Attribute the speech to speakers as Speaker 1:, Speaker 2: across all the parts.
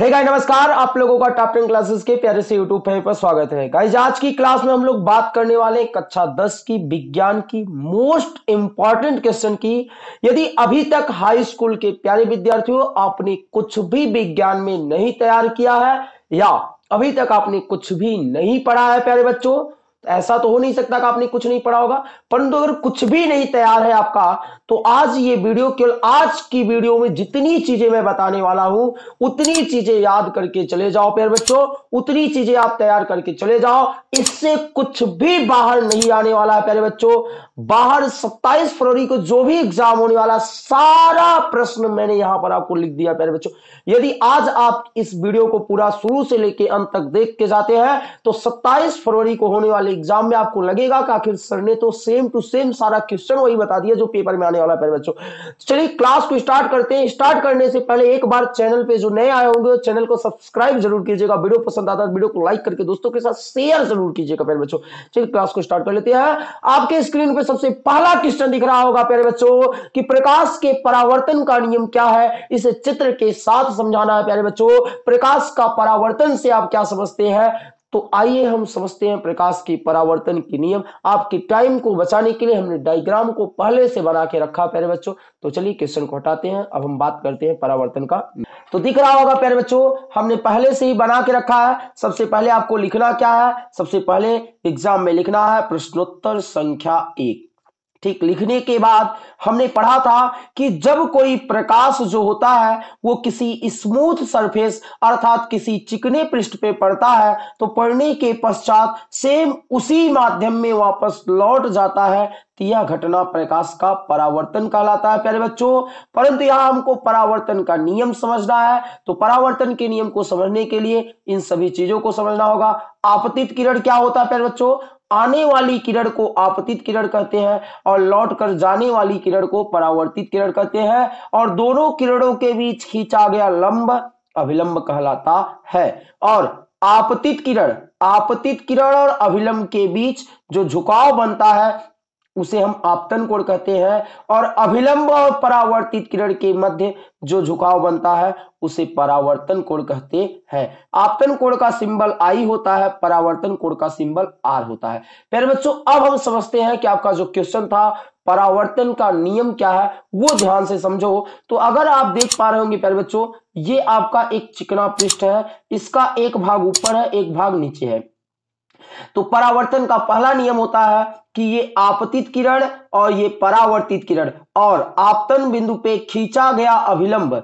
Speaker 1: हे hey guys नमस्कार आप लोगों का टॉप टेन क्लासेस के प्यारे से यूट्यूब चैनल पर स्वागत है गाइस आज की क्लास में हम लोग बात करने वाले हैं कक्षा दस की विज्ञान की मोस्ट इंपॉर्टेंट क्वेश्चन की यदि अभी तक हाई स्कूल के प्यारे विद्यार्थियों आपने कुछ भी विज्ञान में नहीं तैयार किया है या अभी तक आपने कुछ भी नहीं पढ़ा है प्यारे बच्चों ऐसा तो हो नहीं सकता कि आपने कुछ नहीं पढ़ा होगा परंतु अगर कुछ भी नहीं तैयार है आपका तो आज ये वीडियो केवल आज की वीडियो में जितनी चीजें मैं बताने वाला हूं उतनी चीजें याद करके चले जाओ प्यार बच्चों उतनी चीजें आप तैयार करके चले जाओ इससे कुछ भी बाहर नहीं आने वाला है प्यारे बच्चों बाहर 27 फरवरी को जो भी एग्जाम होने वाला सारा प्रश्न मैंने यहां पर आपको लिख दिया प्यारे बच्चों यदि आज आप इस वीडियो को पूरा शुरू से लेकर अंत तक देख के जाते हैं तो 27 फरवरी को होने वाले एग्जाम में आपको लगेगा कि आखिर सर ने तो सेम टू सेम सारा क्वेश्चन वही बता दिया जो पेपर में आने वाला प्यारे बच्चों चलिए क्लास को स्टार्ट करते हैं स्टार्ट करने से पहले एक बार चैनल पे जो नए आए होंगे चैनल को सब्सक्राइब जरूर कीजिएगा वीडियो पसंद आता है वीडियो को लाइक करके दोस्तों के साथ शेयर जरूर कीजिएगा प्यारे बच्चों चलिए क्लास को स्टार्ट कर लेते हैं आपके स्क्रीन पर सबसे पहला क्वेश्चन दिख रहा होगा प्यारे बच्चों कि प्रकाश के परावर्तन का नियम क्या है इसे चित्र के साथ समझाना है प्यारे बच्चों प्रकाश का परावर्तन से आप क्या समझते हैं तो आइए हम समझते हैं प्रकाश की परावर्तन के नियम आपके टाइम को बचाने के लिए हमने डायग्राम को पहले से बना के रखा प्यारे बच्चों तो चलिए क्वेश्चन को हटाते हैं अब हम बात करते हैं परावर्तन का तो दिख रहा होगा प्यारे बच्चों हमने पहले से ही बना के रखा है सबसे पहले आपको लिखना क्या है सबसे पहले एग्जाम में लिखना है प्रश्नोत्तर संख्या एक ठीक लिखने के बाद हमने पढ़ा था कि जब कोई प्रकाश जो होता है वो किसी स्मूथ सरफेस अर्थात किसी चिकने पृष्ठ पे पड़ता है तो पढ़ने के पश्चात सेम उसी माध्यम में वापस लौट जाता है तो यह घटना प्रकाश का परावर्तन कहलाता है प्यारे बच्चों परंतु यहां हमको परावर्तन का नियम समझना है तो परावर्तन के नियम को समझने के लिए इन सभी चीजों को समझना होगा आपतित किरण क्या होता है प्यारे बच्चों आने वाली किरण को आपतित किरण कहते हैं और लौट कर जाने वाली किरण को परावर्तित किरण कहते हैं और दोनों किरणों के बीच खींचा गया लंब अभिलंब कहलाता है और आपतित किरण आपतित किरण और अभिलंब के बीच जो झुकाव बनता है उसे हम आपतन कोण कहते हैं और अभिलंब और परावर्तित किरण के मध्य जो झुकाव बनता है उसे परावर्तन कोण कहते हैं आपतन कोण का सिंबल आई होता है परावर्तन कोण का सिंबल आर होता है प्यारे बच्चों अब हम समझते हैं कि आपका जो क्वेश्चन था परावर्तन का नियम क्या है वो ध्यान से समझो तो अगर आप देख पा रहे होंगे प्यारे बच्चों ये आपका एक चिकना पृष्ठ है इसका एक भाग ऊपर है एक भाग नीचे है तो परावर्तन का पहला नियम होता है कि ये आपतित किरण और ये परावर्तित किरण और आपतन बिंदु पे खींचा गया अभिलंब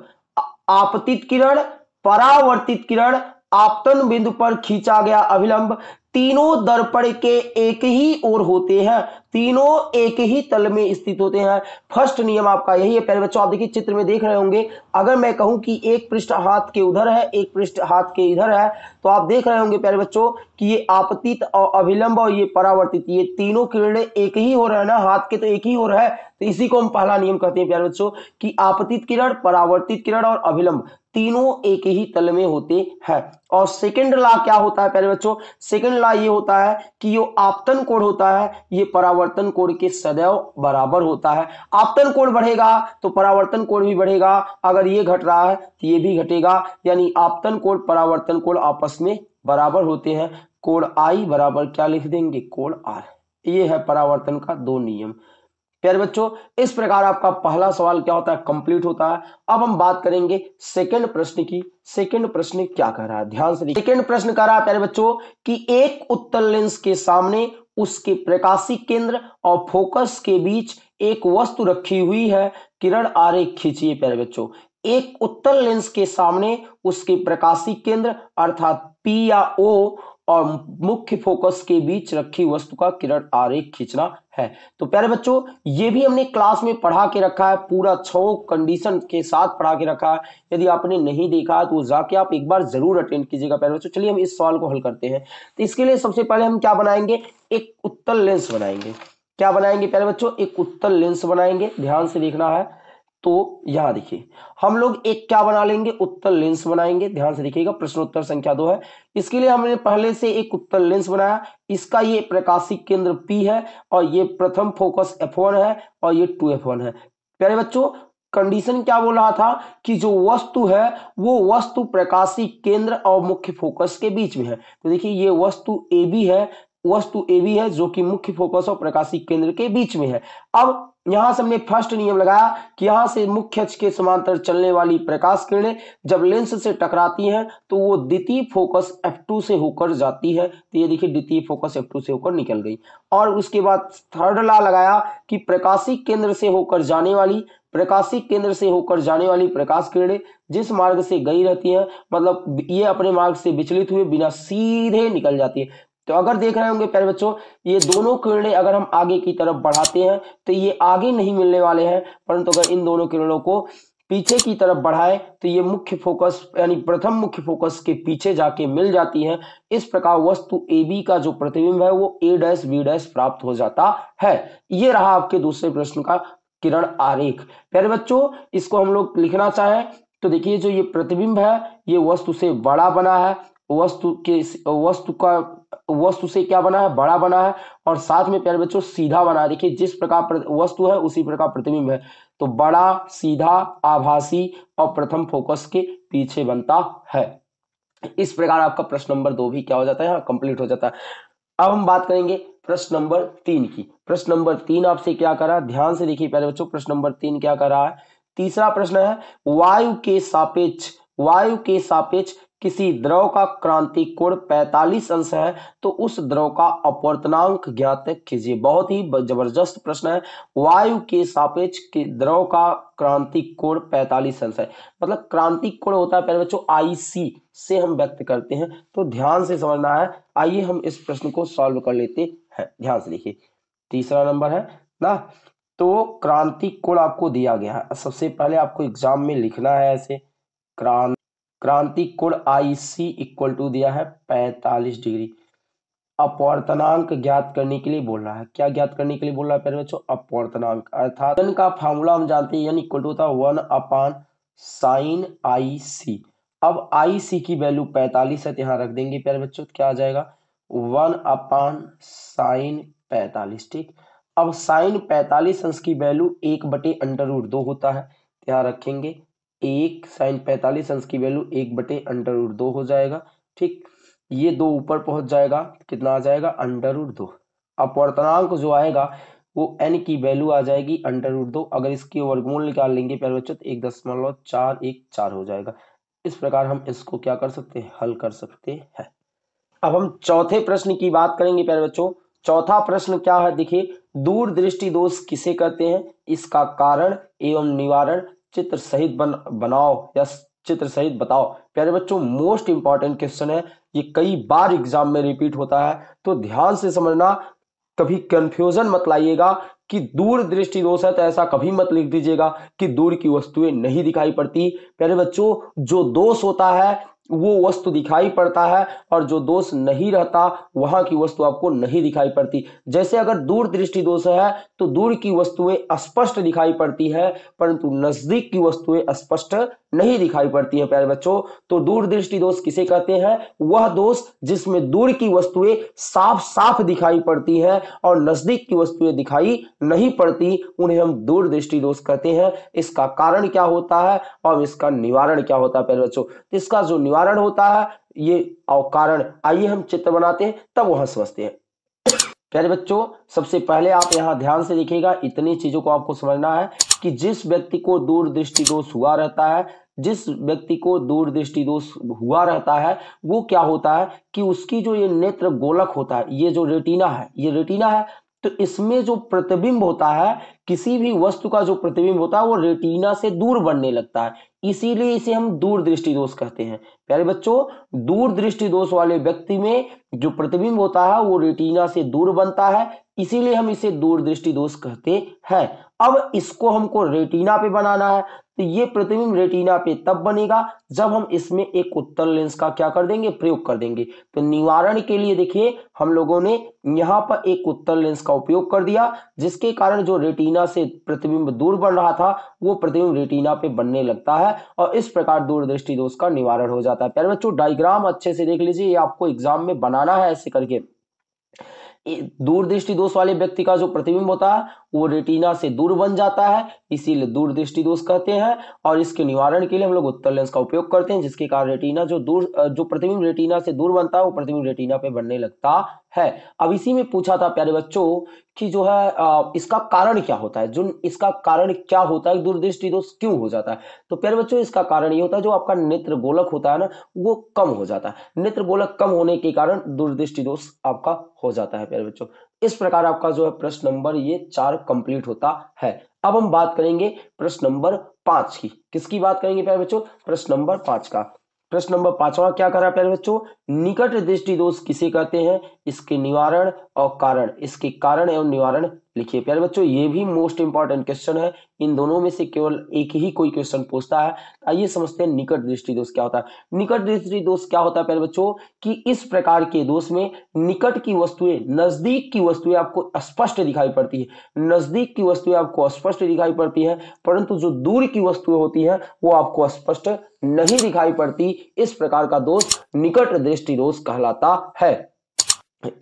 Speaker 1: आपतित किरण परावर्तित किरण आपतन बिंदु पर खींचा गया अभिलंब तीनों दर्पण के एक ही ओर होते हैं तीनों एक ही तल में स्थित होते हैं फर्स्ट नियम आपका यही है पहले बच्चों आप देखिए चित्र में देख रहे होंगे अगर मैं कहूं कि एक पृष्ठ हाथ के उधर है एक पृष्ठ हाथ के इधर है तो आप देख रहे होंगे प्यारे बच्चों कि ये आपतित और अभिलंब और ये परावर्तित ये तीनों किरणें एक ही हो रहे हैं ना हाथ के तो एक ही हो रहा है तो इसी को हम पहला नियम कहते हैं प्यारे बच्चों की आपतित किरण परावर्तित किरण और अभिलंब तीनों एक ही तल में होते हैं और सेकेंड लॉ क्या होता है प्यारे बच्चों सेकंड लॉ ये होता है कि जो आपतन कोण होता है ये परावर्तन कोण के सदैव बराबर होता है आपतन कोण बढ़ेगा तो परावर्तन कोण भी बढ़ेगा अगर ये घट रहा है तो ये भी घटेगा यानी आपतन कोण परावर्तन कोण आपस में बराबर होते हैं कोण आई बराबर क्या लिख देंगे कोण आर ये है परावर्तन का दो नियम प्यारे बच्चों इस प्रकार आपका पहला सवाल क्या होता है कंप्लीट होता है अब हम बात करेंगे सेकंड प्रश्न की सेकंड प्रश्न क्या कह रहा है ध्यान से सेकंड प्रश्न कह रहा है प्यारे बच्चों कि एक उत्तल लेंस के सामने उसके प्रकाशी केंद्र और फोकस के बीच एक वस्तु रखी हुई है किरण आरे खींचिए प्यारे बच्चों एक उत्तल लेंस के सामने उसके प्रकाशी केंद्र अर्थात पी या ओ और मुख्य फोकस के बीच रखी वस्तु का किरण आरेख खींचना है तो प्यारे बच्चों ये भी हमने क्लास में पढ़ा के रखा है पूरा छो कंडीशन के साथ पढ़ा के रखा है यदि आपने नहीं देखा है तो जाके आप एक बार जरूर अटेंड कीजिएगा प्यारे बच्चों चलिए हम इस सवाल को हल करते हैं तो इसके लिए सबसे पहले हम क्या बनाएंगे एक उत्तर लेंस बनाएंगे क्या बनाएंगे प्यारे बच्चों एक उत्तर लेंस बनाएंगे ध्यान से देखना है तो यहां देखिए हम लोग एक क्या बना लेंगे उत्तर लेंस बनाएंगे ध्यान से देखिएगा प्रश्नोत्तर संख्या दो है इसके लिए हमने पहले से एक उत्तर लेंस बनाया इसका ये प्रकाशिक केंद्र P है और ये प्रथम फोकस F1 है और ये टू वन है प्यारे बच्चों कंडीशन क्या बोल रहा था कि जो वस्तु है वो वस्तु प्रकाशिक केंद्र और मुख्य फोकस के बीच में है तो देखिये ये वस्तु ए बी है वस्तु ए बी है जो कि मुख्य फोकस और प्रकाशिक केंद्र के बीच में है अब यहां से हमने फर्स्ट नियम लगाया कि यहां से मुख्य अक्ष के समांतर चलने वाली प्रकाश किरणें जब लेंस से टकराती हैं तो वो द्वितीय फोकस F2 से होकर जाती है तो ये देखिए द्वितीय फोकस F2 से होकर निकल गई और उसके बाद थर्ड ला लगाया कि प्रकाशी केंद्र से होकर जाने वाली प्रकाशिक केंद्र से होकर जाने वाली प्रकाश किरणें जिस मार्ग से गई रहती हैं मतलब ये अपने मार्ग से विचलित हुए बिना सीधे निकल जाती है तो अगर देख रहे होंगे प्यारे बच्चों ये दोनों किरणें अगर हम आगे की तरफ बढ़ाते हैं तो ये आगे नहीं मिलने वाले हैं परंतु अगर इन दोनों किरणों को पीछे की तरफ बढ़ाए तो ये मुख्य फोकस यानी प्रथम मुख्य फोकस के पीछे जाके मिल जाती है इस प्रकार वस्तु ए बी का जो प्रतिबिंब है वो ए डैश बी डैश प्राप्त हो जाता है ये रहा आपके दूसरे प्रश्न का किरण आरेख प्यारे बच्चों इसको हम लोग लिखना चाहें तो देखिए जो ये प्रतिबिंब है ये वस्तु से बड़ा बना है वस्तु के वस्तु का वस्तु से क्या बना है बड़ा बना है और साथ में प्यारे बच्चों सीधा बना है देखिए जिस प्रकार वस्तु है उसी प्रकार प्रतिबिंब है तो बड़ा सीधा आभासी और प्रथम फोकस के पीछे बनता है इस प्रकार आपका प्रश्न नंबर दो भी क्या हो जाता है हाँ कंप्लीट हो जाता है अब हम बात करेंगे प्रश्न नंबर तीन की प्रश्न नंबर तीन आपसे क्या करा है ध्यान से देखिए प्यारे बच्चों प्रश्न नंबर तीन क्या करा है तीसरा प्रश्न है वायु के सापेक्ष वायु के सापेक्ष किसी द्रव का क्रांति कोण 45 अंश है तो उस द्रव का अपवर्तनांक ज्ञात कीजिए बहुत ही जबरदस्त प्रश्न है वायु के सापेक्ष के द्रव का क्रांति कोण 45 अंश है मतलब क्रांति कोण होता है पहले बच्चों आई सी से हम व्यक्त करते हैं तो ध्यान से समझना है आइए हम इस प्रश्न को सॉल्व कर लेते हैं ध्यान से देखिए तीसरा नंबर है ना तो क्रांति कोण आपको दिया गया है सबसे पहले आपको एग्जाम में लिखना है ऐसे क्रांति क्रांति कोण आई सी इक्वल टू दिया है पैंतालीस डिग्री अपवर्तनांक ज्ञात करने के लिए बोल रहा है क्या ज्ञात करने के लिए बोल रहा है बच्चों अपवर्तनांक अर्थात एन का फार्मूला हम जानते हैं एन इक्वल टू था है वन अपान साइन आई सी अब आई सी की वैल्यू पैंतालीस है तो यहाँ रख देंगे प्यारे बच्चों तो क्या आ जाएगा वन अपान साइन पैतालीस ठीक अब साइन पैतालीस अंश की वैल्यू एक बटे अंडर रूट दो होता है तो यहाँ रखेंगे एक साइन पैंतालीस अंश की वैल्यू एक बटे अंडर रूट दो हो जाएगा ठीक ये दो ऊपर पहुंच जाएगा कितना आ जाएगा अंडर रूट दो अपवर्तनांक जो आएगा वो एन की वैल्यू आ जाएगी अंडर रूट दो अगर इसके वर्गमूल निकाल लेंगे प्यारे बच्चों तो एक दशमलव चार एक चार हो जाएगा इस प्रकार हम इसको क्या कर सकते हैं हल कर सकते हैं अब हम चौथे प्रश्न की बात करेंगे प्यारे बच्चों चौथा प्रश्न क्या है देखिए दूर दृष्टि दोष किसे कहते हैं इसका कारण एवं निवारण चित्र सहित बन बनाओ या चित्र सहित बताओ प्यारे बच्चों मोस्ट इंपॉर्टेंट क्वेश्चन है ये कई बार एग्जाम में रिपीट होता है तो ध्यान से समझना कभी कंफ्यूजन मत लाइएगा कि दूर दृष्टि दोष है तो ऐसा कभी मत लिख दीजिएगा कि दूर की वस्तुएं नहीं दिखाई पड़ती प्यारे बच्चों जो दोष होता है वो वस्तु दिखाई पड़ता है और जो दोष नहीं रहता वहां की वस्तु आपको नहीं दिखाई पड़ती जैसे अगर दूर दृष्टि दोष है तो दूर की वस्तुएं स्पष्ट दिखाई पड़ती है परंतु नजदीक की वस्तुएं स्पष्ट नहीं दिखाई पड़ती है प्यारे बच्चों तो दूरदृष्टि दोष किसे कहते हैं वह दोष जिसमें दूर की वस्तुएं साफ साफ दिखाई पड़ती है और नजदीक की वस्तुएं दिखाई नहीं पड़ती उन्हें हम दूरदृष्टि दोष कहते हैं इसका कारण क्या होता है और इसका निवारण क्या होता है प्यारे बच्चों इसका जो निवारण होता है ये और कारण आइए हम चित्र बनाते हैं तब वहां समझते हैं प्यारे बच्चों सबसे पहले आप यहाँ ध्यान से देखिएगा इतनी चीजों को आपको समझना है कि जिस व्यक्ति को दूरदृष्टि दोष हुआ रहता है जिस व्यक्ति को दूरदृष्टि दोष हुआ रहता है वो क्या होता है कि उसकी जो ये नेत्र गोलक होता है ये जो रेटिना है ये रेटिना है तो इसमें जो प्रतिबिंब होता है किसी भी वस्तु का जो प्रतिबिंब होता है वो रेटिना से दूर बनने लगता है इसीलिए इसे हम दूर दृष्टि दोष कहते हैं प्यारे बच्चों दूर दृष्टि दोष वाले व्यक्ति में जो प्रतिबिंब होता है वो रेटिना से दूर बनता है इसीलिए हम इसे दूरदृष्टि दोष कहते हैं अब इसको हमको रेटिना पे बनाना है तो ये प्रतिबिंब रेटिना पे तब बनेगा जब हम इसमें एक उत्तर लेंस का क्या कर देंगे प्रयोग कर देंगे तो निवारण के लिए देखिए हम लोगों ने यहाँ पर एक उत्तर लेंस का उपयोग कर दिया जिसके कारण जो रेटिना से प्रतिबिंब दूर बन रहा था वो प्रतिबिंब रेटिना पे बनने लगता है और इस प्रकार दूरदृष्टि दोष का निवारण हो जाता है प्यारे बच्चों डायग्राम अच्छे से देख लीजिए ये आपको एग्जाम में बनाना है ऐसे करके दूरदृष्टि दोष वाले व्यक्ति का जो प्रतिबिंब होता है वो रेटिना से दूर बन जाता है इसीलिए दूर दृष्टि दोष कहते हैं और इसके निवारण के लिए हम लोग उत्तर लेंस का उपयोग करते हैं जिसके कारण रेटिना जो दूर जो प्रतिबिंब रेटिना से दूर बनता है वो प्रतिबिंब रेटिना पे बनने लगता है अब इसी में पूछा था प्यारे बच्चों कि जो है इसका कारण क्या होता है जो इसका कारण क्या होता है दूरदृष्टि दोष क्यों हो जाता है तो प्यारे बच्चों इसका कारण ये होता है जो आपका नेत्र गोलक होता है ना वो कम हो जाता है नेत्र गोलक कम होने के कारण दूरदृष्टि दोष आपका हो जाता है प्यारे बच्चों इस प्रकार आपका जो है प्रश्न नंबर ये चार कंप्लीट होता है अब हम बात करेंगे प्रश्न नंबर पांच की किसकी बात करेंगे प्यारे बच्चों प्रश्न नंबर पांच का प्रश्न नंबर पांचवा क्या कर रहा है प्यारे बच्चों निकट दृष्टि दोष किसे कहते हैं इसके निवारण और कारण इसके कारण एवं निवारण लिखिए प्यारे बच्चों ये भी मोस्ट इंपॉर्टेंट क्वेश्चन है इन दोनों में से केवल एक ही कोई क्वेश्चन पूछता है तो आइए समझते हैं निकट दृष्टि दोष क्या होता है निकट दृष्टि दोष क्या होता है प्यारे बच्चों कि इस प्रकार के दोष में निकट की वस्तुएं नजदीक की वस्तुएं आपको स्पष्ट दिखाई पड़ती है नजदीक की वस्तुएं आपको स्पष्ट दिखाई पड़ती है परंतु जो दूर की वस्तुएं होती है वो आपको स्पष्ट नहीं दिखाई पड़ती इस प्रकार का दोष निकट दृष्टि दोष कहलाता है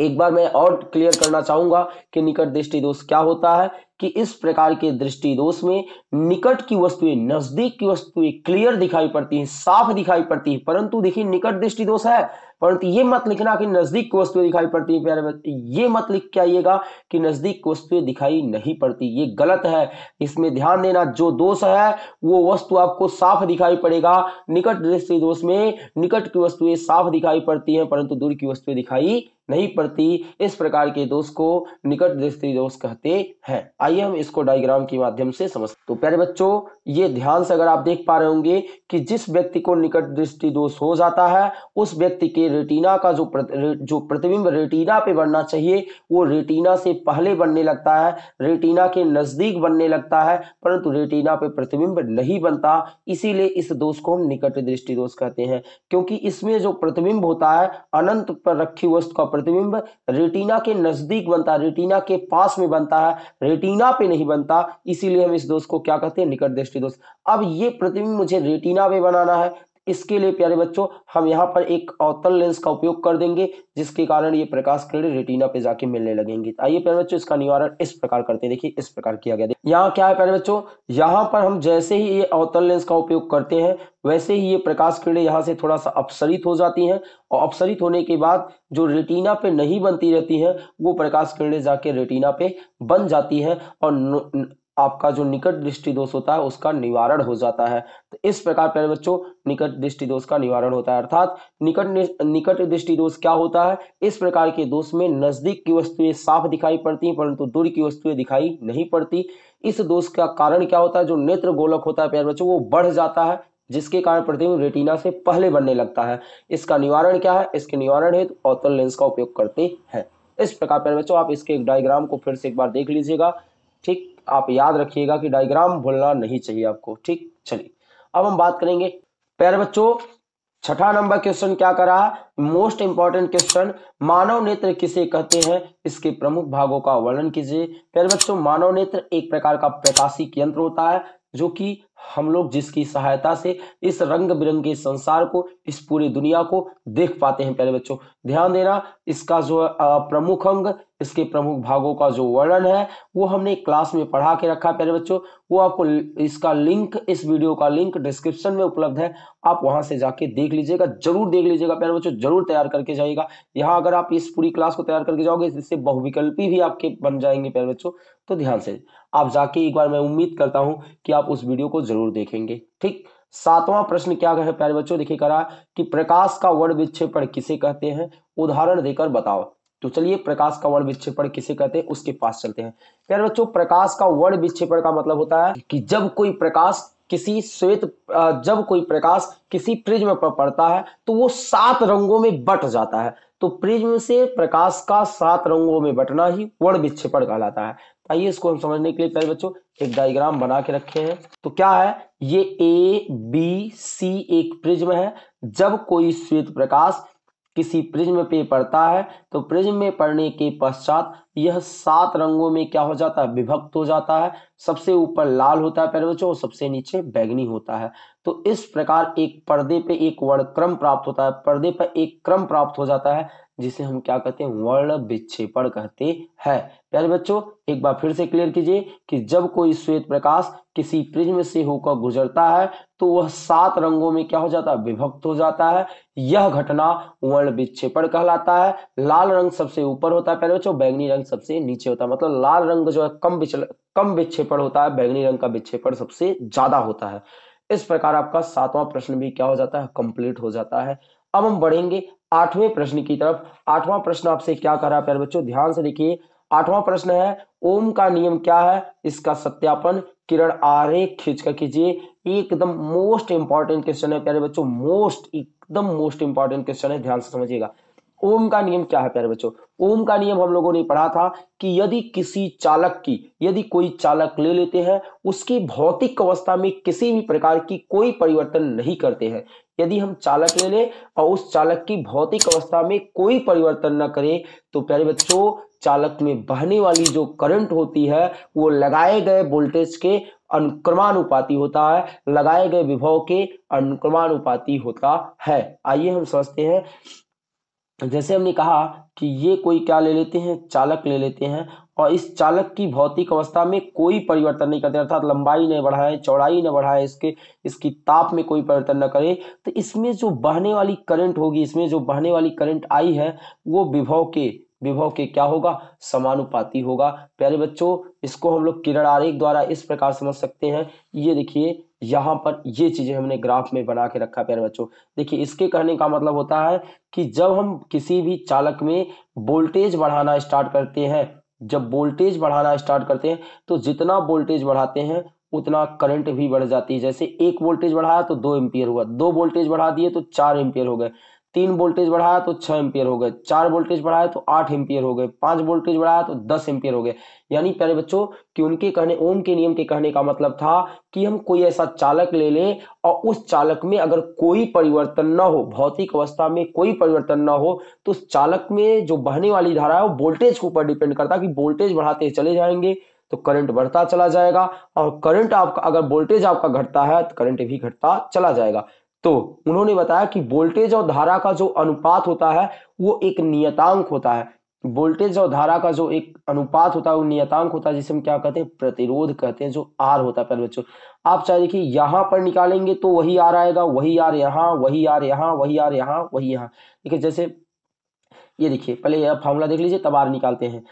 Speaker 1: एक बार मैं और क्लियर करना चाहूंगा कि निकट दृष्टि दोष क्या होता है कि इस प्रकार के दृष्टि दोष में निकट की वस्तुएं नजदीक की वस्तुएं क्लियर दिखाई पड़ती है साफ दिखाई पड़ती है परंतु देखिए निकट दृष्टि दोष है परंतु ये मत लिखना कि नजदीक की वस्तुएं दिखाई पड़ती है प्यारे बच्चे ये मत लिख के आइएगा कि नजदीक की वस्तुएं दिखाई नहीं पड़ती ये गलत है इसमें ध्यान देना जो दोष है वो वस्तु आपको साफ दिखाई पड़ेगा निकट दृष्टि दोष में निकट की वस्तुएं साफ दिखाई पड़ती है परंतु दूर की वस्तुएं दिखाई नहीं पड़ती इस प्रकार के दोष को निकट दृष्टि दोष कहते हैं आइए हम इसको डायग्राम के माध्यम से समझते तो प्यारे बच्चों ये ध्यान से अगर आप देख पा रहे होंगे कि जिस व्यक्ति को निकट दृष्टि दोष हो जाता है उस व्यक्ति के रेटिना का जो प्रत, जो प्रतिबिंब रेटिना पे बनना चाहिए वो रेटिना से पहले बनने लगता है रेटिना के नज़दीक बनने लगता है परंतु रेटिना पे प्रतिबिंब नहीं बनता इसीलिए इस दोष को हम निकट दृष्टि दोष कहते हैं क्योंकि इसमें जो प्रतिबिंब होता है अनंत पर रखी वस्तु का प्रतिबिंब रेटिना के नज़दीक बनता है रेटिना के पास में बनता है रेटिना पे नहीं बनता इसीलिए हम इस दोष को क्या कहते हैं निकट दृष्टि दोष अब ये प्रतिबिंब मुझे रेटिना पे बनाना है इसके लिए प्यारे बच्चों हम यहाँ पर एक अवतल लेंस का उपयोग कर देंगे जिसके कारण ये प्रकाश किरण रेटिना पे जाके मिलने लगेंगे आइए प्यारे बच्चों इसका निवारण इस प्रकार करते हैं देखिए इस प्रकार किया गया यहाँ क्या है प्यारे बच्चों यहाँ पर हम जैसे ही ये अवतल लेंस का उपयोग करते हैं वैसे ही ये प्रकाश किरणें यहाँ से थोड़ा सा अपसरित हो जाती हैं और अपसरित होने के बाद जो रेटिना पे नहीं बनती रहती हैं वो प्रकाश किरणें जाके रेटिना पे बन जाती हैं और आपका जो निकट दृष्टि दोष होता है उसका निवारण हो जाता है तो इस प्रकार प्यारे बच्चों निकट दृष्टि दोष का निवारण होता है अर्थात निकट निकट दृष्टि दोष क्या होता है इस प्रकार के दोष में नजदीक की वस्तुएं साफ दिखाई पड़ती हैं परंतु दूर की वस्तुएं दिखाई नहीं पड़ती इस दोष का कारण क्या होता है जो नेत्र गोलक होता है प्यारे बच्चों वो बढ़ जाता है जिसके कारण प्रतिबिंब रेटिना से पहले बनने लगता है इसका निवारण क्या है इसके निवारण हेतु अवतल लेंस का उपयोग करते हैं इस प्रकार प्यारे बच्चों आप इसके एक डायग्राम को फिर से एक बार देख लीजिएगा ठीक आप याद रखिएगा कि डायग्राम भूलना नहीं चाहिए आपको ठीक चलिए अब हम बात करेंगे प्यारे बच्चों छठा नंबर क्वेश्चन क्या करा मोस्ट इंपॉर्टेंट क्वेश्चन मानव नेत्र किसे कहते हैं इसके प्रमुख भागों का वर्णन कीजिए प्यारे बच्चों मानव नेत्र एक प्रकार का प्रकाशिक यंत्र होता है जो कि हम लोग जिसकी सहायता से इस रंग बिरंगे संसार को इस पूरी दुनिया को देख पाते हैं प्यारे बच्चों ध्यान देना इसका जो प्रमुख अंग इसके प्रमुख भागों का जो वर्णन है वो हमने क्लास में पढ़ा के रखा प्यारे बच्चों वो आपको इसका लिंक इस वीडियो का लिंक डिस्क्रिप्शन में उपलब्ध है आप वहां से जाके देख लीजिएगा जरूर देख लीजिएगा प्यारे बच्चों जरूर तैयार करके जाएगा यहाँ अगर आप इस पूरी क्लास को तैयार करके जाओगे इससे बहुविकल्पी भी आपके बन जाएंगे प्यारे बच्चों तो ध्यान से आप जाके एक बार मैं उम्मीद करता हूँ कि आप उस वीडियो को जरूर देखेंगे ठीक सातवां प्रश्न क्या है प्यारे बच्चों देखिए करा कि प्रकाश का वर्ण विक्षेपण किसे कहते हैं उदाहरण देकर बताओ तो चलिए प्रकाश का वर्ण विक्षेपण किसे कहते हैं उसके पास चलते हैं प्यारे बच्चों प्रकाश का वर्ण विक्षेपण का मतलब होता है कि जब कोई प्रकाश किसी श्वेत जब कोई प्रकाश किसी प्रिज्म पर पड़ता है तो वो सात रंगों में बट जाता है तो प्रिज्म से प्रकाश का सात रंगों में बटना ही वर्ण विक्षेपण कहलाता है आइए इसको हम समझने के लिए पहले बच्चों एक डायग्राम बना के रखे हैं तो क्या है ये ए बी सी एक प्रिज्म है जब कोई श्वेत प्रकाश किसी प्रिज्म पे पड़ता है तो प्रिज्म में पड़ने के पश्चात यह सात रंगों में क्या हो जाता है विभक्त हो जाता है सबसे ऊपर लाल होता है पहले बच्चों और सबसे नीचे बैगनी होता है तो इस प्रकार एक पर्दे पे एक वर्ण क्रम प्राप्त होता है पर्दे पर एक क्रम प्राप्त हो जाता है जिसे हम क्या कहते हैं वर्ण विक्षेपण कहते हैं प्यारे बच्चों एक बार फिर से क्लियर कीजिए कि जब कोई श्वेत प्रकाश किसी प्रिज्म से होकर गुजरता है तो वह सात रंगों में क्या हो जाता है विभक्त हो जाता है यह घटना वर्ण विक्षेपण कहलाता है लाल रंग सबसे ऊपर होता है प्यारे बच्चों बैंगनी रंग सबसे नीचे होता है मतलब लाल रंग जो है कम विचल कम विक्षेपण होता है बैंगनी रंग का विक्षेपण सबसे ज्यादा होता है इस प्रकार आपका सातवां प्रश्न भी क्या हो जाता है कंप्लीट हो जाता है अब हम बढ़ेंगे आठवें प्रश्न की तरफ आठवां प्रश्न आपसे क्या कर रहा है प्यारे बच्चों ध्यान से देखिए आठवां प्रश्न है ओम का नियम क्या है इसका सत्यापन किरण आरे खींच कर कीजिए एकदम मोस्ट इंपॉर्टेंट क्वेश्चन है प्यारे बच्चों मोस्ट एकदम मोस्ट इंपॉर्टेंट क्वेश्चन है ध्यान से समझिएगा ओम का नियम क्या है प्यारे बच्चों ओम का नियम हम लोगों ने पढ़ा था कि यदि किसी चालक की यदि कोई चालक ले लेते हैं उसकी भौतिक अवस्था में किसी भी प्रकार की कोई परिवर्तन नहीं करते हैं यदि हम चालक ले लें और उस चालक की भौतिक अवस्था में कोई परिवर्तन न करें तो प्यारे बच्चों चालक में बहने वाली जो करंट होती है वो लगाए गए वोल्टेज के अनुक्रमानुपाती होता है लगाए गए विभव के अनुक्रमानुपाती होता है आइए हम समझते हैं तो जैसे हमने कहा कि ये कोई क्या ले लेते हैं चालक ले लेते हैं और इस चालक की भौतिक अवस्था में कोई परिवर्तन नहीं करते अर्थात लंबाई नहीं बढ़ाए चौड़ाई न बढ़ाए इसके इसकी ताप में कोई परिवर्तन न करे तो इसमें जो बहने वाली करंट होगी इसमें जो बहने वाली करंट आई है वो विभव के विभव के क्या होगा समानुपाती होगा प्यारे बच्चों इसको हम लोग किरण आरेख द्वारा इस प्रकार समझ सकते हैं ये देखिए यहाँ पर ये चीजें हमने ग्राफ में बना के रखा प्यारे बच्चों देखिए इसके कहने का मतलब होता है कि जब हम किसी भी चालक में वोल्टेज बढ़ाना स्टार्ट करते हैं जब वोल्टेज बढ़ाना स्टार्ट करते हैं तो जितना वोल्टेज बढ़ाते हैं उतना करंट भी बढ़ जाती है जैसे एक वोल्टेज बढ़ाया तो दो एम्पियर हुआ दो वोल्टेज बढ़ा दिए तो चार एम्पियर हो गए तीन वोल्टेज बढ़ाया तो छह एम्पियर हो गए चार वोल्टेज बढ़ाया तो आठ एम्पियर हो गए पांच वोल्टेज बढ़ाया तो दस एम्पियर हो गए यानी प्यारे बच्चों कि उनके कहने ओम के नियम के कहने का मतलब था कि हम कोई ऐसा चालक ले लें और उस चालक में अगर कोई परिवर्तन ना हो भौतिक अवस्था में कोई परिवर्तन ना हो तो उस चालक में जो बहने वाली धारा है वो वोल्टेज के ऊपर डिपेंड करता है कि वोल्टेज बढ़ाते चले जाएंगे तो करंट बढ़ता चला जाएगा और करंट आपका अगर वोल्टेज आपका घटता है तो करंट भी घटता चला जाएगा तो उन्होंने बताया कि वोल्टेज और धारा का जो अनुपात होता है वो एक नियतांक होता है वोल्टेज और धारा का जो एक अनुपात होता है वो नियतांक होता है जिसे हम क्या कहते हैं प्रतिरोध कहते हैं जो आर होता है पहले बच्चों आप चाहे देखिए यहां पर निकालेंगे तो वही आर आएगा वही आर यहाँ वही आर यहाँ वही आर यहाँ वही यहाँ देखिए जैसे ये देखिए पहले फॉर्मूला देख लीजिए तब आर निकालते हैं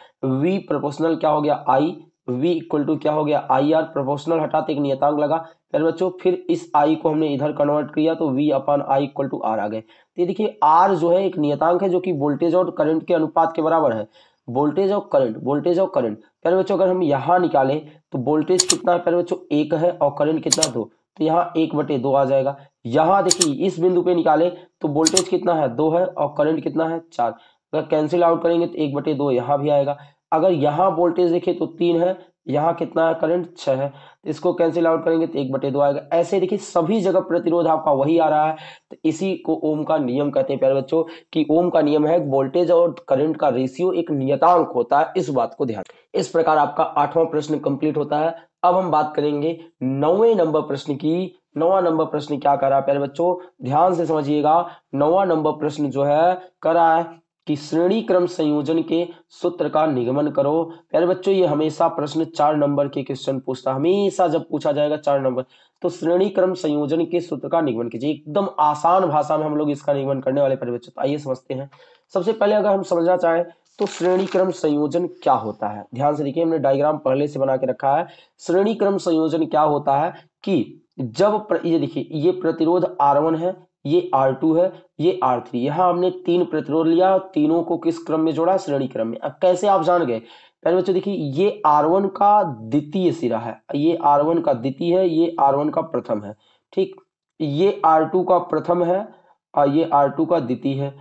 Speaker 1: वी प्रोपोर्शनल क्या हो गया आई v इक्वल टू क्या हो गया आई आर प्रोपोर्शनल हटाते एक नियतांक लगा फिर बच्चों फिर इस आई को हमने इधर कन्वर्ट किया तो v अपन आई इक्वल टू आर आ गए तो ये देखिए r जो है एक नियतांक है जो कि वोल्टेज और करंट के अनुपात के बराबर है वोल्टेज और करंट वोल्टेज और करंट प्यारे बच्चों अगर हम यहाँ निकालें तो वोल्टेज कितना है प्यारे बच्चों एक है और करंट कितना दो तो यहाँ एक बटे दो आ जाएगा यहाँ देखिए इस बिंदु पे निकाले तो वोल्टेज कितना है दो है और करंट कितना है चार अगर कैंसिल आउट करेंगे तो एक बटे दो यहाँ भी आएगा अगर यहाँ वोल्टेज देखिए तो तीन है यहाँ कितना है करंट छः है तो इसको कैंसिल आउट करेंगे तो एक बटे दो आएगा ऐसे देखिए सभी जगह प्रतिरोध आपका वही आ रहा है तो इसी को ओम का नियम कहते हैं प्यारे बच्चों कि ओम का नियम है वोल्टेज और करंट का रेशियो एक नियतांक होता है इस बात को ध्यान इस प्रकार आपका आठवां प्रश्न कंप्लीट होता है अब हम बात करेंगे नौवे नंबर प्रश्न की नवा नंबर प्रश्न क्या कर रहा है प्यारे बच्चों ध्यान से समझिएगा नवा नंबर प्रश्न जो है कर रहा है कि श्रेणी क्रम संयोजन के सूत्र का निगमन करो प्यारे बच्चों ये हमेशा प्रश्न चार नंबर के क्वेश्चन पूछता हमेशा जब पूछा जाएगा चार नंबर तो श्रेणी क्रम संयोजन के सूत्र का निगमन कीजिए एकदम आसान भाषा में हम लोग इसका निगमन करने वाले प्यारे बच्चों तो आइए समझते हैं सबसे पहले अगर हम समझना चाहें तो श्रेणी क्रम संयोजन क्या होता है ध्यान से देखिए हमने डायग्राम पहले से बना के रखा है श्रेणी क्रम संयोजन क्या होता है कि जब ये देखिए ये प्रतिरोध R1 है ये R2 है ये R3 यहां हमने तीन प्रतिरोध लिया तीनों को किस क्रम में जोड़ा श्रेणी क्रम में अब कैसे आप जान गए पहले बच्चों देखिए ये R1 का द्वितीय सिरा है ये R1 का द्वितीय है ये R1 का प्रथम है ठीक ये R2 का प्रथम है और ये R2 का द्वितीय है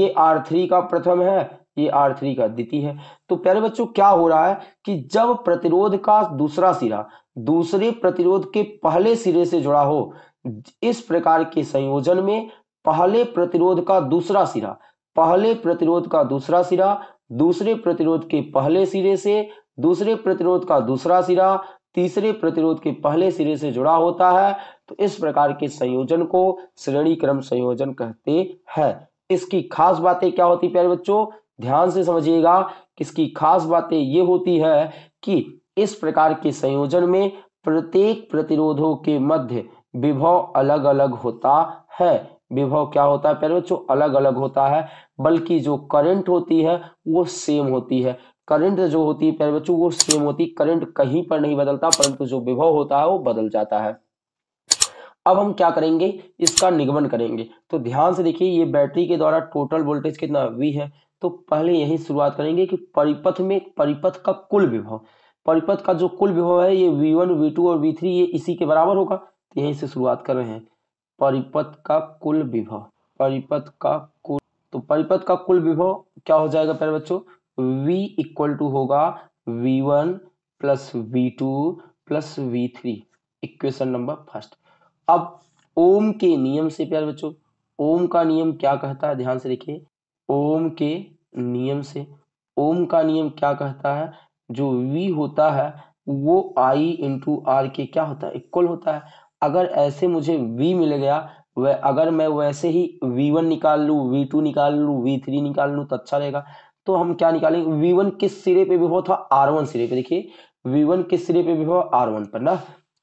Speaker 1: ये R3 का प्रथम है ये R3 का द्वितीय है तो प्यारे बच्चों क्या हो रहा है कि जब प्रतिरोध का दूसरा सिरा दूसरे प्रतिरोध के पहले सिरे से जुड़ा हो इस प्रकार के संयोजन में पहले प्रतिरोध का दूसरा सिरा पहले प्रतिरोध का दूसरा सिरा दूसरे प्रतिरोध के पहले सिरे से दूसरे प्रतिरोध का दूसरा सिरा तीसरे प्रतिरोध के पहले सिरे से जुड़ा होता है तो इस प्रकार के संयोजन को श्रेणी क्रम संयोजन कहते हैं इसकी खास बातें क्या होती प्यारे बच्चों ध्यान से समझिएगा इसकी खास बातें ये होती है कि इस प्रकार के संयोजन में प्रत्येक प्रतिरोधों के मध्य विभव अलग अलग होता है विभव क्या होता है पहले बच्चों अलग अलग होता है बल्कि जो करंट होती है वो सेम होती है करंट जो होती है पहले बच्चों वो सेम होती करंट कहीं पर नहीं बदलता परंतु जो विभव होता है वो बदल जाता है अब हम क्या करेंगे इसका निगमन करेंगे तो ध्यान से देखिए ये बैटरी के द्वारा टोटल वोल्टेज कितना वी है तो पहले यही शुरुआत करेंगे कि परिपथ में परिपथ का कुल विभव परिपथ का जो कुल विभव है ये वी वन वी टू और वी थ्री ये इसी के बराबर होगा यहीं से शुरुआत कर रहे हैं परिपथ का कुल विभव परिपथ का कुल तो परिपथ का कुल विभव क्या हो जाएगा प्यारे बच्चों v इक्वल टू होगा v1 one plus V two plus V three equation number first अब ओम के नियम से प्यारे बच्चों ओम का नियम क्या कहता है ध्यान से देखिए ओम के नियम से ओम का नियम क्या कहता है जो v होता है वो i इंटू आर के क्या होता है इक्वल होता है अगर ऐसे मुझे v मिल गया वह अगर मैं वैसे ही v1 निकाल लूँ v2 निकाल लूँ v3 निकाल लूँ तो अच्छा रहेगा तो हम क्या निकालेंगे v1 किस सिरे पे विभव था r1 सिरे पे देखिए v1 किस सिरे पे विभव r1 पर ना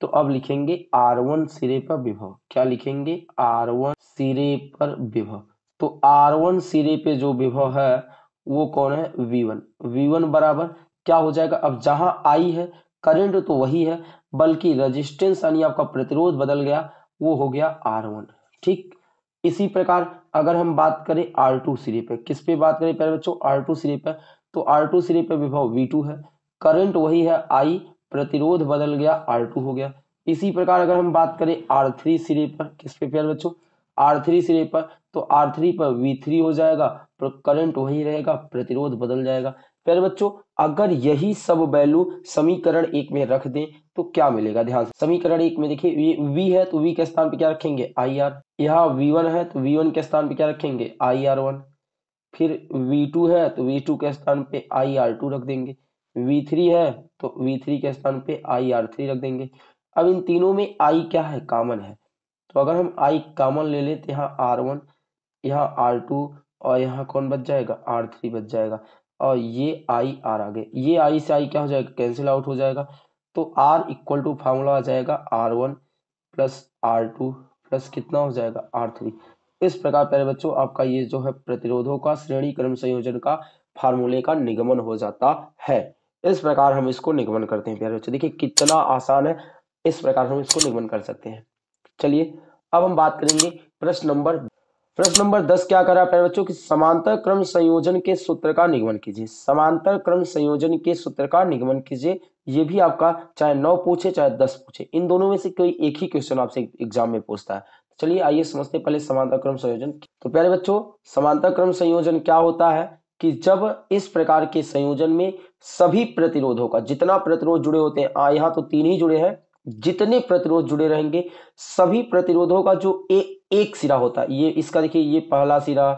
Speaker 1: तो अब लिखेंगे r1 सिरे पर विभव क्या लिखेंगे r1 सिरे पर विभव तो r1 सिरे पे जो विभव है वो कौन है v1 v1 बराबर क्या हो जाएगा अब जहां आई है करंट तो वही है बल्कि रजिस्टेंस यानी आपका प्रतिरोध बदल गया वो हो गया आर वन ठीक इसी प्रकार अगर हम बात करें आर टू सिरे पे किस पे बात करें पहले बच्चों आर टू सिरे पे तो आर टू सिरे पे विभव वी टू है करंट वही है आई प्रतिरोध बदल गया आर टू हो गया इसी प्रकार अगर हम बात करें आर थ्री सिरे पर किस पे प्यार बच्चों आर थ्री सिरे पर तो आर थ्री पर वी थ्री हो जाएगा करंट वही रहेगा प्रतिरोध बदल जाएगा प्यारे बच्चों अगर यही सब वैल्यू समीकरण एक में रख दें तो क्या मिलेगा ध्यान से समीकरण एक में देखिए ये v है तो v के स्थान पे क्या रखेंगे आई आर यहाँ वी है तो वी के स्थान पे क्या रखेंगे आई आर तो वन फिर v2 है तो v2 के स्थान पे आई आर टू रख देंगे v3 है तो v3 के स्थान पे आई आर थ्री रख देंगे अब इन तीनों में आई क्या है कॉमन है तो अगर हम आई कॉमन ले लें तो यहाँ आर वन यहाँ आर टू और यहाँ कौन बच जाएगा आर थ्री बच जाएगा और ये आई आर आ गए ये आई से आई क्या हो जाएगा कैंसिल आउट हो जाएगा तो आर इक्वल टू फार्मूला आ जाएगा R one plus R two plus कितना हो जाएगा आर थ्री इस प्रकार प्यारे बच्चों आपका ये जो है प्रतिरोधों का श्रेणी क्रम संयोजन का फार्मूले का निगमन हो जाता है इस प्रकार हम इसको निगमन करते हैं प्यारे बच्चों देखिए कितना आसान है इस प्रकार हम इसको निगमन कर सकते हैं चलिए अब हम बात करेंगे प्रश्न नंबर प्रश्न नंबर दस क्या करा प्यारे बच्चों की समांतर क्रम संयोजन के सूत्र का निगमन कीजिए समांतर क्रम संयोजन के सूत्र का निगमन कीजिए ये भी आपका चाहे नौ पूछे चाहे दस पूछे इन दोनों में से कोई एक ही क्वेश्चन आपसे एग्जाम में पूछता है चलिए आइए समझते पहले समांतर क्रम संयोजन तो प्यारे बच्चों समांतर क्रम संयोजन क्या होता है कि जब इस प्रकार के संयोजन में सभी प्रतिरोधों का जितना प्रतिरोध जुड़े होते हैं यहाँ तो तीन ही जुड़े हैं जितने प्रतिरोध जुड़े रहेंगे सभी प्रतिरोधों का जो ए एक सिरा होता है ये इसका देखिए ये पहला सिरा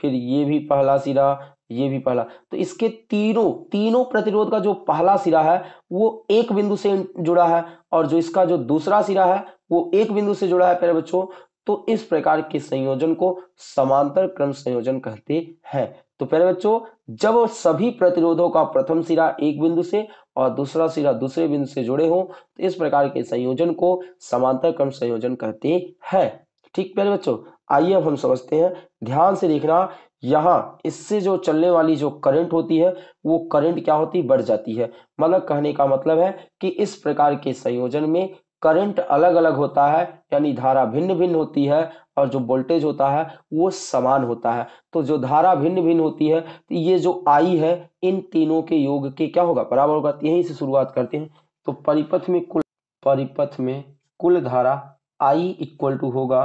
Speaker 1: फिर ये भी पहला सिरा ये भी पहला तो इसके तीनों तीनों प्रतिरोध का जो पहला सिरा है वो एक बिंदु से जुड़ा है और जो इसका जो दूसरा सिरा है वो एक बिंदु से जुड़ा है प्यारे बच्चों तो इस प्रकार के संयोजन को समांतर क्रम संयोजन कहते हैं तो प्यारे बच्चों जब सभी प्रतिरोधों का प्रथम सिरा एक बिंदु से और दूसरा सिरा दूसरे बिंदु से जुड़े हों तो इस प्रकार के संयोजन को समांतर क्रम संयोजन कहते हैं ठीक प्यारे बच्चों आइए अब हम समझते हैं ध्यान से देखना यहाँ इससे जो चलने वाली जो करंट होती है वो करंट क्या होती बढ़ जाती है मतलब कहने का मतलब है कि इस प्रकार के संयोजन में करंट अलग अलग होता है यानी धारा भिन्न भिन्न होती है और जो वोल्टेज होता है वो समान होता है तो जो धारा भिन्न भिन्न होती है तो ये जो आई है इन तीनों के योग के क्या होगा बराबर होगा तो यहीं से शुरुआत करते हैं तो परिपथ में कुल परिपथ में कुल धारा आई इक्वल टू होगा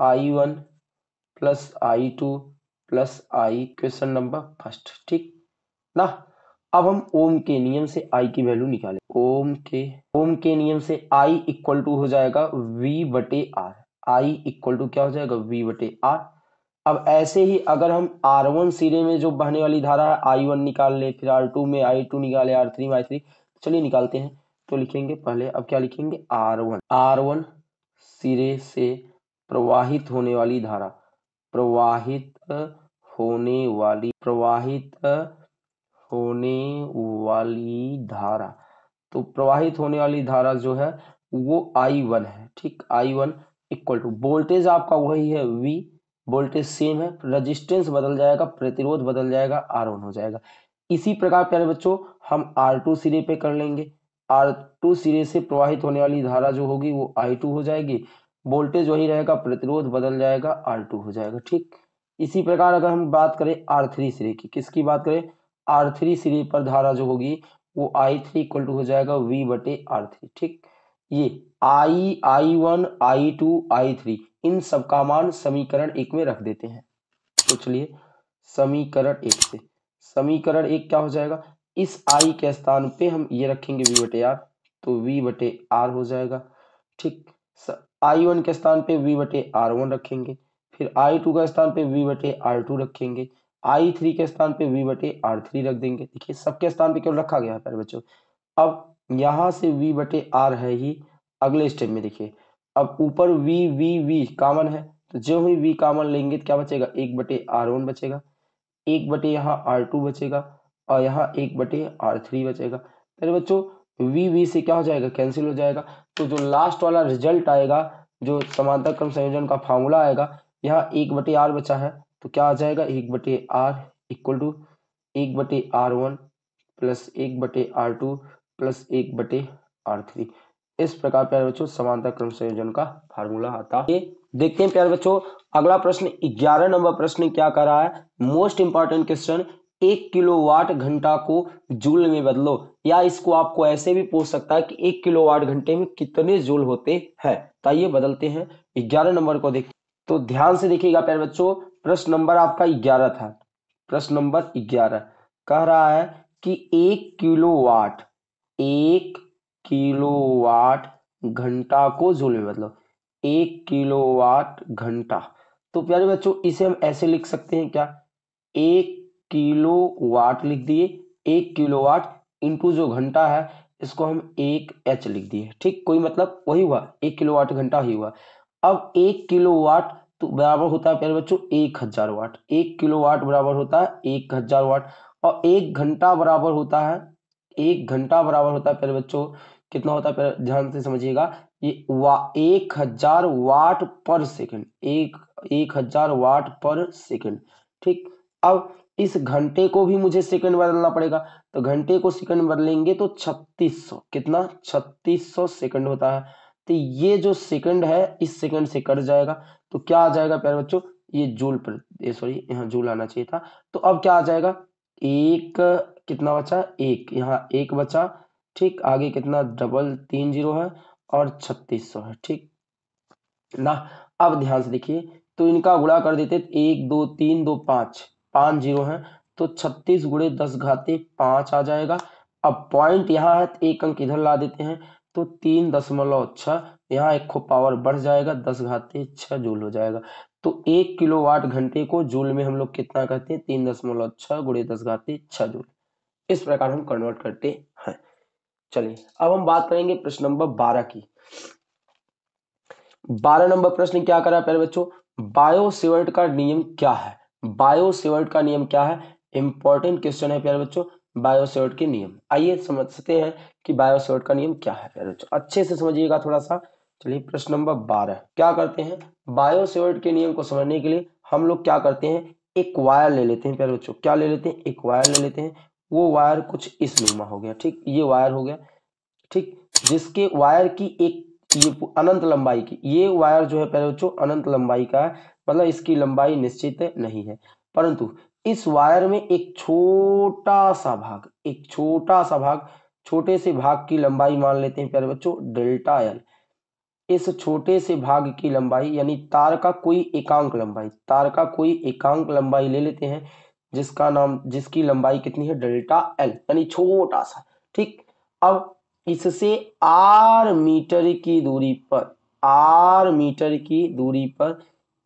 Speaker 1: I one plus I two plus I question number first ठीक ना अब हम ओम के नियम से आई की वैल्यू निकालें ओम के ओम के नियम से आई इक्वल टू हो जाएगा वी बटे आर आई इक्वल टू क्या हो जाएगा वी बटे आर अब ऐसे ही अगर हम आर वन सिरे में जो बहने वाली धारा है आई वन निकाल लें फिर आर टू में आई टू निकाले आर थ्री में आई थ्री चलिए निकालते हैं तो लिखेंगे पहले अब क्या लिखेंगे आर वन आर वन सिरे से प्रवाहित होने वाली धारा प्रवाहित होने वाली प्रवाहित होने वाली धारा तो प्रवाहित होने वाली धारा जो है वो आई वन है ठीक I one equal to voltage आपका वही है वी वोल्टेज सेम है रेजिस्टेंस बदल जाएगा प्रतिरोध बदल जाएगा आर वन हो जाएगा इसी प्रकार प्यारे बच्चों हम आर टू सिरे पे कर लेंगे आर टू सिरे से प्रवाहित होने वाली धारा जो होगी वो आई टू हो जाएगी वोल्टेज वही रहेगा प्रतिरोध बदल जाएगा आर टू हो जाएगा ठीक इसी प्रकार अगर हम बात करें आर थ्री सिरे की किसकी बात करें आर थ्री सिरे पर धारा जो होगी वो आई थ्री इक्वल टू हो जाएगा वी बटे आर थ्री ठीक ये I I one I two I three इन सबका मान समीकरण एक में रख देते हैं तो चलिए समीकरण एक से समीकरण एक क्या हो जाएगा इस आई के स्थान पे हम ये रखेंगे वी बटे आर तो वी बटे आर हो जाएगा ठीक आई वन के स्थान पे वी बटे आर वन रखेंगे फिर आई टू के स्थान पे वी बटे आर टू रखेंगे आई थ्री के स्थान पे वी बटे आर थ्री रख देंगे देखिए सबके स्थान पे क्यों रखा गया है बच्चों अब यहां से वी बटे आर है ही अगले स्टेप में देखिए अब ऊपर वी वी वी कॉमन है तो जो ही वी कॉमन लेंगे तो क्या बचेगा एक बटे आर वन बचेगा एक बटे यहाँ आर टू बचेगा और यहाँ एक बटे आर थ्री बचेगा अरे बच्चों वी वी से क्या हो जाएगा कैंसिल हो जाएगा तो जो लास्ट वाला रिजल्ट आएगा जो समांतर क्रम संयोजन का फार्मूला आएगा यहाँ एक बटे आर बचा है तो क्या आ जाएगा एक बटे आर इक्वल टू एक बटे आर वन प्लस एक बटे आर टू प्लस एक बटे आर थ्री इस प्रकार प्यारे बच्चों समांतर क्रम संयोजन का फार्मूला आता है देखते हैं प्यारे बच्चों अगला प्रश्न ग्यारह नंबर प्रश्न क्या कर रहा है मोस्ट इंपॉर्टेंट क्वेश्चन एक किलोवाट घंटा को जूल में बदलो या इसको आपको ऐसे भी पूछ सकता है कि एक किलोवाट घंटे में कितने जूल होते हैं तो ये बदलते हैं ग्यारह नंबर को देख तो ध्यान से देखिएगा प्यारे बच्चों प्रश्न नंबर आपका ग्यारह था प्रश्न नंबर ग्यारह कह रहा है कि एक किलोवाट एक किलोवाट घंटा को जूल में बदलो एक किलोवाट घंटा तो प्यारे बच्चों इसे हम ऐसे लिख सकते हैं क्या एक किलो वाट लिख दिए एक किलो वाट इंटू जो घंटा है इसको हम एक एच लिख दिए ठीक कोई मतलब वही हुआ एक किलो वाट घंटा ही हुआ अब एक किलो वाट तो बराबर होता है प्यारे बच्चों एक हजार वाट एक किलो वाट बराबर होता है एक हजार वाट और एक घंटा बराबर होता है एक घंटा बराबर होता है प्यारे बच्चों कितना होता है ध्यान से समझिएगा ये वा, एक हजार वाट पर सेकंड एक एक हजार वाट पर सेकंड ठीक अब इस घंटे को भी मुझे सेकंड बदलना पड़ेगा तो घंटे को सेकंड बदलेंगे तो 3600 कितना 3600 सेकंड होता है तो ये जो सेकंड है इस सेकंड से कट जाएगा तो क्या आ जाएगा प्यारे बच्चों ये जूल पर सॉरी यहाँ जूल आना चाहिए था तो अब क्या आ जाएगा एक कितना बचा एक यहाँ एक बचा ठीक आगे कितना डबल तीन जीरो है और छत्तीस सौ है ठीक ना अब ध्यान से देखिए तो इनका गुड़ा कर देते एक दो तीन दो पांच पांच जीरो है तो छत्तीस गुड़े दस घाते पांच आ जाएगा अब पॉइंट यहाँ है तो एक अंक इधर ला देते हैं तो तीन दशमलव छह यहाँ एक खो पावर बढ़ जाएगा दस घाते छह जूल हो जाएगा तो एक किलोवाट घंटे को जूल में हम लोग कितना कहते हैं तीन दशमलव छह गुड़े दस घाते छह जूल इस प्रकार हम कन्वर्ट करते हैं चलिए अब हम बात करेंगे प्रश्न नंबर बारह की बारह नंबर प्रश्न क्या करा प्यारे बच्चों बायोसेवर्ट का नियम क्या है बायोसेवर्ट का नियम क्या है इंपॉर्टेंट क्वेश्चन है प्यारे बच्चों बायोसेवर्ट के नियम आइए समझते हैं कि बायोसेवर्ट का नियम क्या है प्यारे बच्चों अच्छे से समझिएगा थोड़ा सा चलिए प्रश्न नंबर बारह क्या करते हैं बायोसेवर्ट के नियम को समझने के लिए हम लोग क्या करते हैं एक वायर ले लेते हैं प्यारे बच्चों क्या ले लेते हैं एक वायर ले लेते हैं वो वायर कुछ इस नुमा हो गया ठीक ये वायर हो गया ठीक जिसके वायर की एक ये अनंत लंबाई की ये वायर जो है प्यारे बच्चों अनंत लंबाई का है मतलब इसकी लंबाई निश्चित नहीं है परंतु इस वायर में एक छोटा सा भाग एक छोटा सा भाग छोटे से भाग की लंबाई मान लेते हैं प्यारे बच्चों डेल्टा एल इस छोटे से भाग की लंबाई यानी तार का कोई एकांक लंबाई तार का कोई एकांक लंबाई ले लेते हैं जिसका नाम जिसकी लंबाई कितनी है डेल्टा एल यानी छोटा सा ठीक अब इससे आर मीटर की दूरी पर आर मीटर की दूरी पर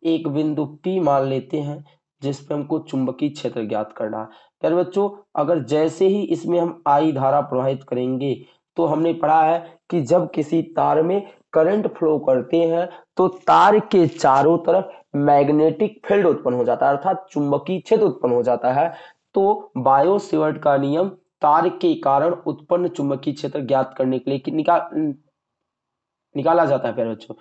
Speaker 1: एक बिंदु P मान लेते हैं जिस पर हमको चुंबकीय क्षेत्र ज्ञात करना है प्यारे बच्चों अगर जैसे ही इसमें हम आई धारा प्रवाहित करेंगे तो हमने पढ़ा है कि जब किसी तार में करंट फ्लो करते हैं तो तार के चारों तरफ मैग्नेटिक फील्ड उत्पन्न हो जाता है अर्थात चुंबकीय क्षेत्र उत्पन्न हो जाता है तो बायोसिवर्ट का नियम तार के कारण उत्पन्न चुंबकीय क्षेत्र ज्ञात करने के लिए निकाल निकाला जाता है प्यारे बच्चों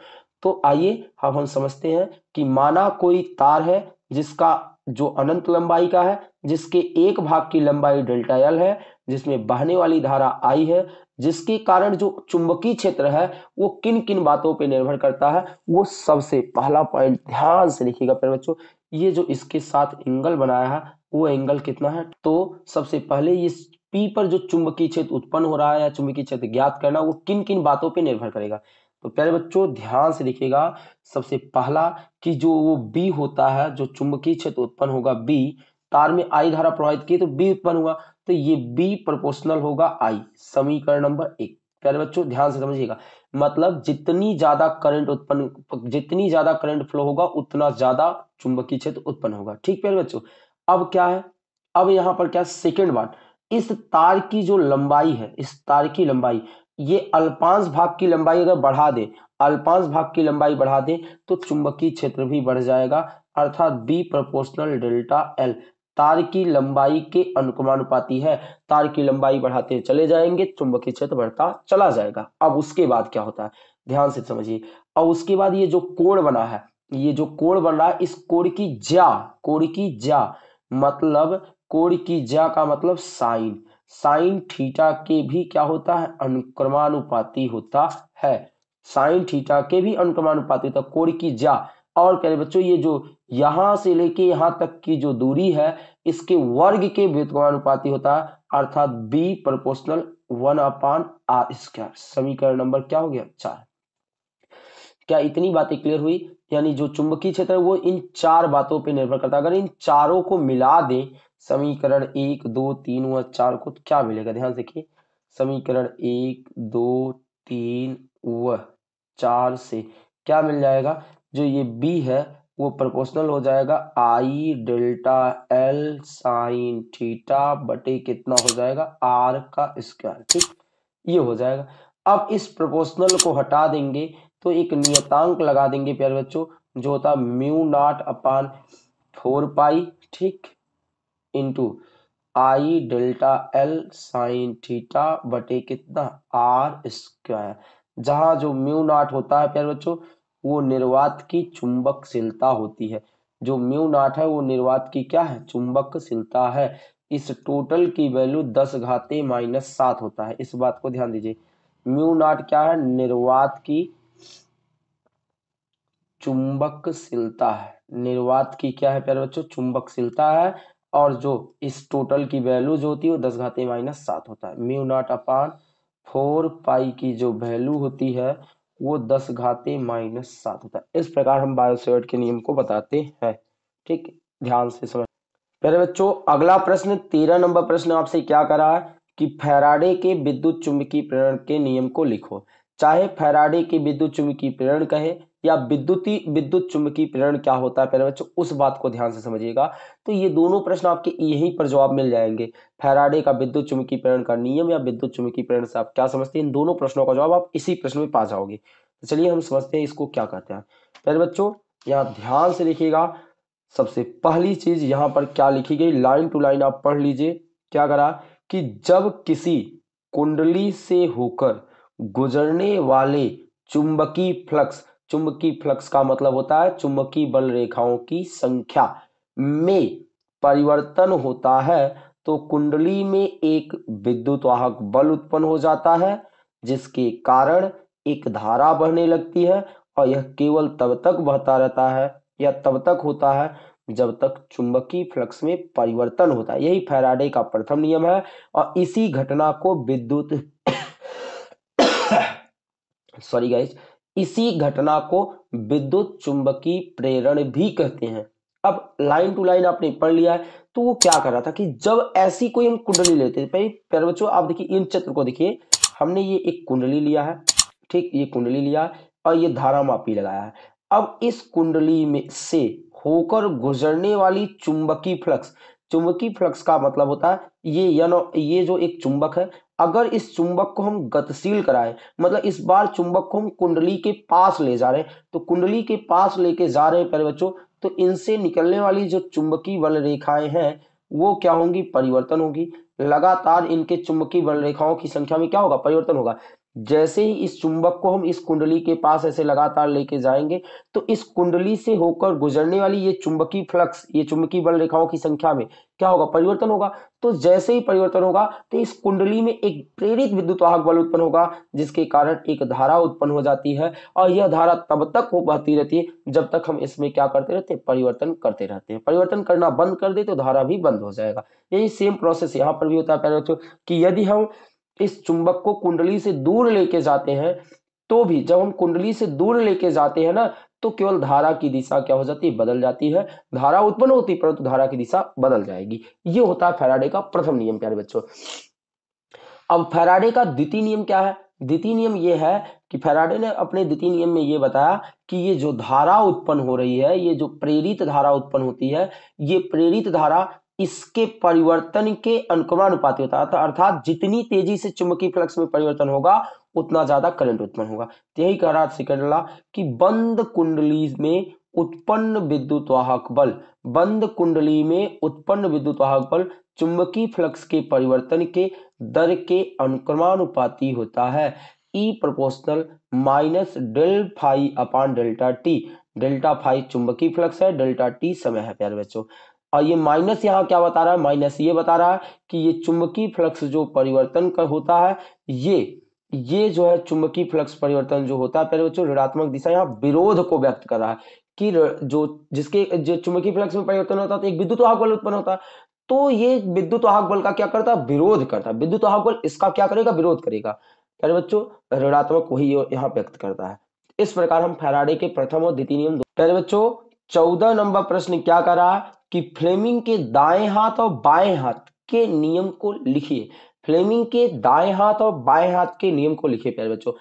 Speaker 1: तो आइए हम हम समझते हैं कि माना कोई तार है जिसका जो अनंत लंबाई का है जिसके एक भाग की लंबाई डेल्टा एल है जिसमें बहने वाली धारा आई है जिसके कारण जो चुंबकीय क्षेत्र है वो किन किन बातों पे निर्भर करता है वो सबसे पहला पॉइंट ध्यान से लिखिएगा प्यारे बच्चों ये जो इसके साथ एंगल बनाया है वो एंगल कितना है तो सबसे पहले ये पी पर जो चुंबकीय क्षेत्र उत्पन्न हो रहा है या चुंबकीय क्षेत्र ज्ञात करना वो किन किन बातों पर निर्भर करेगा तो प्यारे बच्चों ध्यान से देखिएगा सबसे पहला कि जो वो बी होता है जो चुंबकीय क्षेत्र उत्पन्न होगा बी तार में आई धारा प्रवाहित की तो बी उत्पन्न हुआ तो ये बी प्रोपोर्शनल होगा आई समीकरण नंबर एक प्यारे बच्चों ध्यान से समझिएगा मतलब जितनी ज्यादा करंट उत्पन्न जितनी ज्यादा करंट फ्लो होगा उतना ज्यादा चुंबकीय क्षेत्र उत्पन्न होगा ठीक प्यारे बच्चों अब क्या है अब यहाँ पर क्या सेकेंड बात इस तार की जो लंबाई है इस तार की लंबाई ये अल्पांश भाग की लंबाई अगर बढ़ा दे अल्पांश भाग की लंबाई बढ़ा दे तो चुंबकीय क्षेत्र भी बढ़ जाएगा अर्थात बी प्रोपोर्शनल डेल्टा एल तार की लंबाई के अनुकमानुपाती है तार की लंबाई बढ़ाते चले जाएंगे चुंबकीय क्षेत्र बढ़ता चला जाएगा अब उसके बाद क्या होता है ध्यान से समझिए अब उसके बाद ये जो कोण बना है ये जो कोण बन रहा है इस कोण की ज्या कोण की ज्या मतलब कोण की ज्या का मतलब साइन साइन थीटा के भी क्या होता है अनुक्रमानुपाती होता है साइन थीटा के भी अनुक्रमानुपाती होता है कोण की जा और कह रहे बच्चों ये जो यहां से लेके यहाँ तक की जो दूरी है इसके वर्ग के व्युत्क्रमानुपाती होता है अर्थात B proportional one upon R square समीकरण नंबर क्या हो गया चार क्या इतनी बातें क्लियर हुई यानी जो चुंबकीय क्षेत्र है वो इन चार बातों पर निर्भर करता है अगर इन चारों को मिला दें समीकरण एक दो तीन व चार को क्या मिलेगा ध्यान से देखिए समीकरण एक दो तीन व चार से क्या मिल जाएगा जो ये बी है वो प्रोपोर्शनल हो जाएगा I delta L sine theta बटे कितना हो जाएगा आर का स्क्वायर ठीक ये हो जाएगा अब इस प्रोपोर्शनल को हटा देंगे तो एक नियतांक लगा देंगे प्यारे बच्चों जो होता mu naught upon four pi ठीक into I delta L sine theta बटे कितना आर स्क्वायर जहां जो म्यू नाट होता है प्यारे बच्चों वो निर्वात की चुंबकशीलता होती है जो म्यू नाट है वो निर्वात की क्या है चुंबकशीलता है इस टोटल की वैल्यू दस घाते माइनस सात होता है इस बात को ध्यान दीजिए म्यू नाट क्या है निर्वात की चुंबकशीलता है निर्वात की क्या है प्यारे बच्चों चुंबकशीलता है और जो इस टोटल की वैल्यू जो होती है वो दस घाते माइनस सात होता है mu naught upon four pi की जो वैल्यू होती है वो दस घाते माइनस सात होता है इस प्रकार हम बायोसेवर्ट के नियम को बताते हैं ठीक ध्यान से समझ पहले बच्चों अगला प्रश्न तेरह नंबर प्रश्न आपसे क्या करा है कि फेराडे के विद्युत चुंबकीय प्रेरण के नियम को लिखो चाहे फैराडे के विद्युत चुंबकीय प्रेरण कहे या विद्युती विद्युत चुंबकीय प्रेरण क्या होता है पहले बच्चों उस बात को ध्यान से समझिएगा तो ये दोनों प्रश्न आपके यहीं पर जवाब मिल जाएंगे फैराडे का विद्युत चुंबकीय प्रेरण का नियम या विद्युत चुंबकीय प्रेरण से आप क्या समझते हैं इन दोनों प्रश्नों का जवाब आप इसी प्रश्न में पा जाओगे तो चलिए हम समझते हैं इसको क्या कहते हैं पहले बच्चों यहाँ ध्यान से लिखिएगा सबसे पहली चीज यहाँ पर क्या लिखी गई लाइन टू लाइन आप पढ़ लीजिए क्या करा कि जब किसी कुंडली से होकर गुजरने वाले चुंबकीय फ्लक्स चुंबकीय फ्लक्स का मतलब होता है चुंबकीय बल रेखाओं की संख्या में परिवर्तन होता है तो कुंडली में एक विद्युत वाहक बल उत्पन्न हो जाता है जिसके कारण एक धारा बहने लगती है और यह केवल तब तक बहता रहता है या तब तक होता है जब तक चुंबकीय फ्लक्स में परिवर्तन होता है यही फैराडे का प्रथम नियम है और इसी घटना को विद्युत सॉरी गाइस इसी घटना को विद्युत चुंबकीय प्रेरण भी कहते हैं अब लाइन टू लाइन आपने पढ़ लिया है तो वो क्या कर रहा था कि जब ऐसी कोई हम कुंडली लेते हैं बच्चों आप देखिए इन चित्र को देखिए हमने ये एक कुंडली लिया है ठीक ये कुंडली लिया और ये धारा मापी लगाया है अब इस कुंडली में से होकर गुजरने वाली चुंबकीय फ्लक्स चुंबकीय फ्लक्स का मतलब होता है ये ये जो एक चुंबक है अगर इस चुंबक को हम गतिशील कराएं मतलब इस बार चुंबक को हम कुंडली के पास ले जा रहे हैं तो कुंडली के पास लेके जा रहे हैं पहले बच्चों तो इनसे निकलने वाली जो चुंबकीय बल रेखाएं हैं वो क्या होंगी परिवर्तन होगी लगातार इनके चुंबकीय बल रेखाओं की संख्या में क्या होगा परिवर्तन होगा जैसे ही इस चुंबक को हम इस कुंडली के पास ऐसे लगातार लेके जाएंगे तो इस कुंडली से होकर गुजरने वाली ये चुंबकीय फ्लक्स ये चुंबकीय बल रेखाओं की संख्या में क्या होगा परिवर्तन होगा तो जैसे ही परिवर्तन होगा तो इस कुंडली में एक प्रेरित विद्युत वाहक बल उत्पन्न होगा जिसके कारण एक धारा उत्पन्न हो जाती है और यह धारा तब तक हो बहती रहती है जब तक हम इसमें क्या करते रहते हैं परिवर्तन करते रहते हैं परिवर्तन करना बंद कर दे तो धारा भी बंद हो जाएगा यही सेम प्रोसेस यहाँ पर भी होता है कि यदि हम इस चुंबक को कुंडली से दूर लेके जाते हैं तो भी जब हम कुंडली से दूर लेके जाते हैं ना तो केवल धारा की दिशा क्या हो जाती है बदल जाती है धारा उत्पन्न होती है परंतु धारा की दिशा बदल जाएगी ये होता है फैराडे का प्रथम नियम प्यारे बच्चों अब फैराडे का द्वितीय नियम क्या है द्वितीय नियम यह है कि फैराडे ने अपने द्वितीय नियम में ये बताया कि ये जो धारा उत्पन्न हो रही है ये जो प्रेरित धारा उत्पन्न होती है ये प्रेरित धारा इसके परिवर्तन के अनुक्रमानुपाती होता है अर्थात जितनी तेजी से चुंबकीय फ्लक्स में परिवर्तन होगा उतना ज्यादा करंट उत्पन्न होगा तो यही कह रहा सिकंडला कि बंद कुंडली में उत्पन्न विद्युत वाहक बल बंद कुंडली में उत्पन्न विद्युत वाहक बल चुंबकीय फ्लक्स के परिवर्तन के दर के अनुक्रमानुपाती होता है E proportional minus del phi upon delta T delta phi चुंबकीय फ्लक्स है डेल्टा टी समय है प्यारे बच्चों और ये माइनस यहाँ क्या बता रहा है माइनस ये बता रहा है कि ये चुंबकीय फ्लक्स जो परिवर्तन का होता है ये ये जो है चुंबकीय फ्लक्स परिवर्तन जो होता है पहले बच्चों ऋणात्मक दिशा यहाँ विरोध को व्यक्त कर रहा है कि जो जिसके जो चुंबकीय फ्लक्स में परिवर्तन होता है तो एक विद्युत वाहक बल उत्पन्न होता है तो ये विद्युत वाहक बल का क्या करता है विरोध करता है विद्युत वाहक बल इसका क्या करेगा विरोध करेगा पहले बच्चों ऋणात्मक वही यहाँ व्यक्त करता है इस प्रकार हम फैराडे के प्रथम और द्वितीय नियम पहले बच्चों चौदह नंबर प्रश्न क्या कर रहा है कि फ्लेमिंग के दाएं हाथ और बाएं हाथ के नियम को लिखिए फ्लेमिंग के दाएं हाथ और बाएं हाथ के नियम को लिखिए प्यारे बच्चों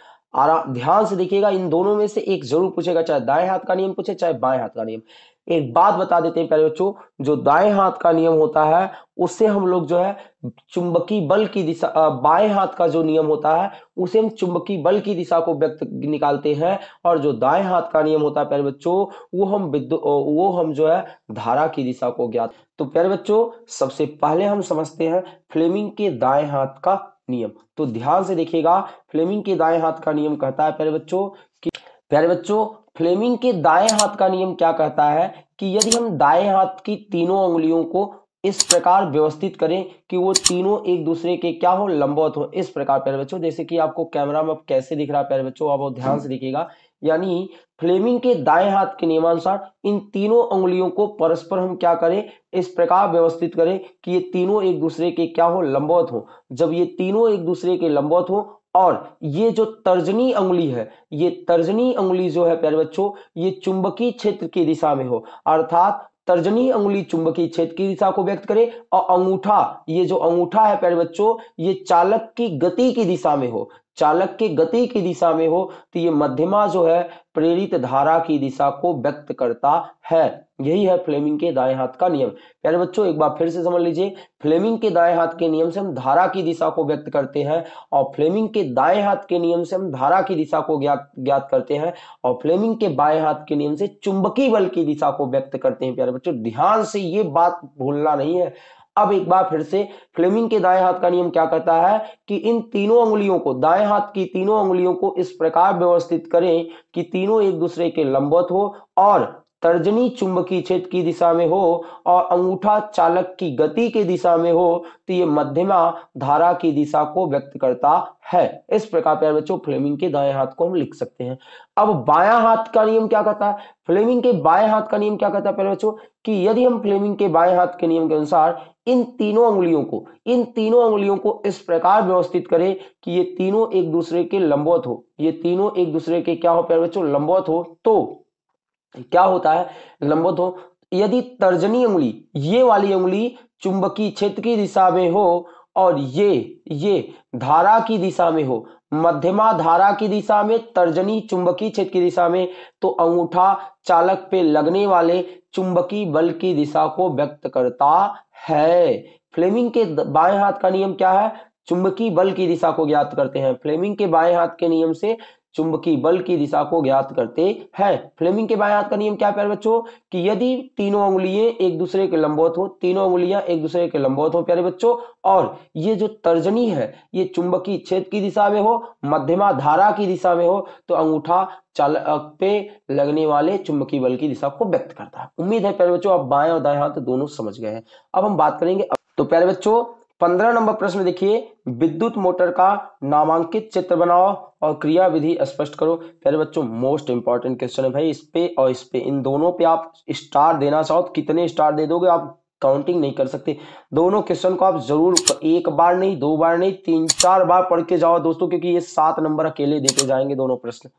Speaker 1: आरा ध्यान से देखिएगा इन दोनों में से एक जरूर पूछेगा चाहे दाएं हाथ का नियम पूछे चाहे बाएं हाथ का नियम एक बात बता देते हैं प्यारे बच्चों जो दाएं हाथ का नियम होता है उससे हम लोग जो है चुंबकीय बल की दिशा बाएं हाथ का जो नियम होता है उसे हम चुंबकीय बल की दिशा को व्यक्त निकालते हैं और जो दाएं हाथ का नियम होता है प्यारे बच्चों वो हम वो हम जो है धारा की दिशा को ज्ञात तो प्यारे बच्चों सबसे पहले हम समझते हैं फ्लेमिंग के दाएं हाथ का नियम तो ध्यान से देखिएगा फ्लेमिंग के दाएं हाथ का नियम कहता है प्यारे बच्चों प्यारे बच्चों फ्लेमिंग के दाएं हाथ का नियम क्या कहता है कि यदि हम दाएं हाथ की तीनों उंगलियों को इस प्रकार व्यवस्थित करें कि वो तीनों एक दूसरे के क्या हो लंबवत हो इस प्रकार प्यारे बच्चों जैसे कि आपको कैमरा में कैसे दिख रहा है प्यारे बच्चों आप ध्यान से दिखेगा यानी फ्लेमिंग के दाएं हाथ के नियमानुसार इन तीनों उंगलियों को परस्पर हम क्या करें इस प्रकार व्यवस्थित करें कि ये तीनों एक दूसरे के क्या हो लंबवत हो जब ये तीनों एक दूसरे के लंबवत हो और ये जो तर्जनी अंगुली है ये तर्जनी अंगुली जो है प्यारे बच्चों ये चुंबकीय क्षेत्र की दिशा में हो अर्थात तर्जनी अंगुली चुंबकीय क्षेत्र की दिशा को व्यक्त करे और अंगूठा ये जो अंगूठा है प्यारे बच्चों ये चालक की गति की दिशा में हो चालक के गति की दिशा में हो तो ये मध्यमा जो है प्रेरित धारा की दिशा को व्यक्त करता है यही है फ्लेमिंग के दाएं हाथ का नियम प्यारे बच्चों एक बार फिर से समझ लीजिए फ्लेमिंग के दाएं हाथ के नियम से हम धारा की दिशा को व्यक्त करते हैं और फ्लेमिंग के दाएं हाथ के नियम से हम धारा की दिशा को ज्ञात ज्ञात करते हैं और फ्लेमिंग के बाएं हाथ के नियम से चुंबकीय बल की दिशा को व्यक्त करते हैं प्यारे बच्चों ध्यान से ये बात भूलना नहीं है अब एक बार फिर से फ्लेमिंग के दाएं हाथ का नियम क्या कहता है कि इन तीनों उंगलियों को दाएं हाथ की तीनों उंगलियों को इस प्रकार व्यवस्थित करें कि तीनों एक दूसरे के लंबवत हो और तर्जनी चुंबकीय क्षेत्र की दिशा में हो और अंगूठा चालक की गति की दिशा में हो तो ये मध्यमा धारा की दिशा को व्यक्त करता है इस प्रकार प्यार बच्चों फ्लेमिंग के दाएं हाथ को हम लिख सकते हैं अब बायां हाथ का नियम क्या कहता है फ्लेमिंग के बाएं हाथ का नियम क्या कहता है प्यार बच्चों कि यदि हम फ्लेमिंग के बाएं हाथ के नियम के अनुसार इन तीनों उंगलियों को इन तीनों उंगलियों को इस प्रकार व्यवस्थित करें कि ये तीनों एक दूसरे के लंबवत हो ये तीनों एक दूसरे के क्या हो प्यारे बच्चों लंबवत हो तो क्या होता है लंबवत हो यदि तर्जनी उंगली ये वाली उंगली चुंबकीय क्षेत्र की दिशा में हो और ये ये धारा की दिशा में हो मध्यमा धारा की दिशा में तर्जनी चुंबकीय क्षेत्र की दिशा में तो अंगूठा चालक पे लगने वाले चुंबकीय बल की दिशा को व्यक्त करता है फ्लेमिंग के बाएं हाथ का नियम क्या है चुंबकीय बल की दिशा को ज्ञात करते हैं फ्लेमिंग के बाएं हाथ के नियम से चुंबकीय बल की दिशा को ज्ञात करते हैं फ्लेमिंग के बायात का नियम क्या प्यारे बच्चों कि यदि तीनों उंगलियां एक दूसरे के लंबवत हो तीनों उंगलियां एक दूसरे के लंबवत हो प्यारे बच्चों और ये जो तर्जनी है ये चुंबकीय क्षेत्र की दिशा में हो मध्यमा धारा की दिशा में हो तो अंगूठा चालक पे लगने वाले चुंबकीय बल की दिशा को व्यक्त करता है उम्मीद है प्यारे बच्चों आप बाएं और दाएं हाथ तो दोनों समझ गए हैं अब हम बात करेंगे तो प्यारे बच्चों पंद्रह नंबर प्रश्न देखिए विद्युत मोटर का नामांकित चित्र बनाओ और क्रिया विधि स्पष्ट करो प्यारे बच्चों मोस्ट इंपॉर्टेंट क्वेश्चन है भाई इस पे और इस पे इन दोनों पे आप स्टार देना चाहो तो कितने स्टार दे दोगे आप काउंटिंग नहीं कर सकते दोनों क्वेश्चन को आप जरूर एक बार नहीं दो बार नहीं तीन चार बार पढ़ के जाओ दोस्तों क्योंकि ये सात नंबर अकेले देते जाएंगे दोनों प्रश्न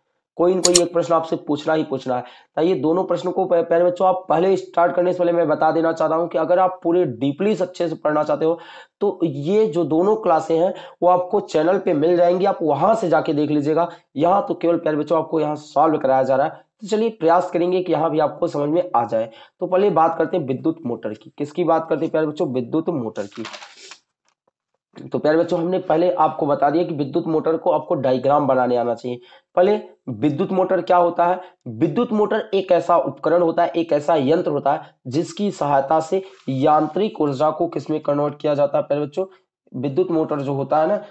Speaker 1: कोई ना कोई एक प्रश्न आपसे पूछना ही पूछना है तो ये दोनों प्रश्नों को पहले बच्चों आप पहले स्टार्ट करने से पहले मैं बता देना चाहता हूँ कि अगर आप पूरे डीपली अच्छे से पढ़ना चाहते हो तो ये जो दोनों क्लासे हैं वो आपको चैनल पे मिल जाएंगी आप वहां से जाके देख लीजिएगा यहाँ तो केवल प्यारे बच्चों आपको यहाँ सॉल्व कराया जा रहा है तो चलिए प्रयास करेंगे कि यहाँ भी आपको समझ में आ जाए तो पहले बात करते हैं विद्युत मोटर की किसकी बात करते हैं प्यारे बच्चों विद्युत मोटर की तो प्यारे बच्चों हमने पहले आपको बता दिया कि विद्युत मोटर को आपको डायग्राम बनाने आना चाहिए पहले विद्युत मोटर क्या होता है विद्युत मोटर एक ऐसा उपकरण होता है एक ऐसा यंत्र होता है जिसकी सहायता से यांत्रिक ऊर्जा को किसमें कन्वर्ट किया जाता है प्यारे बच्चों विद्युत मोटर जो होता है ना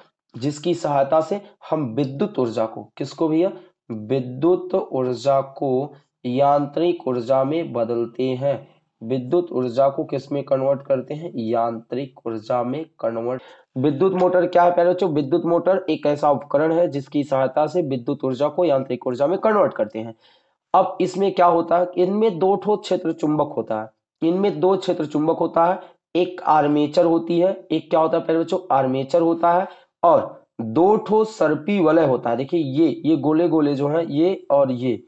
Speaker 1: जिसकी सहायता से हम विद्युत ऊर्जा को किसको भैया विद्युत ऊर्जा को यांत्रिक ऊर्जा में बदलते हैं विद्युत ऊर्जा को किसमें कन्वर्ट करते हैं यांत्रिक ऊर्जा में कन्वर्ट विद्युत मोटर क्या है प्यारे बच्चों विद्युत मोटर एक ऐसा उपकरण है जिसकी सहायता से विद्युत ऊर्जा को यांत्रिक ऊर्जा में कन्वर्ट करते हैं अब इसमें क्या होता है इनमें दो ठो क्षेत्र चुंबक होता है इनमें दो क्षेत्र चुंबक होता है एक आर्मेचर होती है एक क्या होता है प्यारे बच्चों आर्मेचर होता है और दो ठो सर्पी वलय होता है देखिए ये ये गोले गोले जो है ये और ये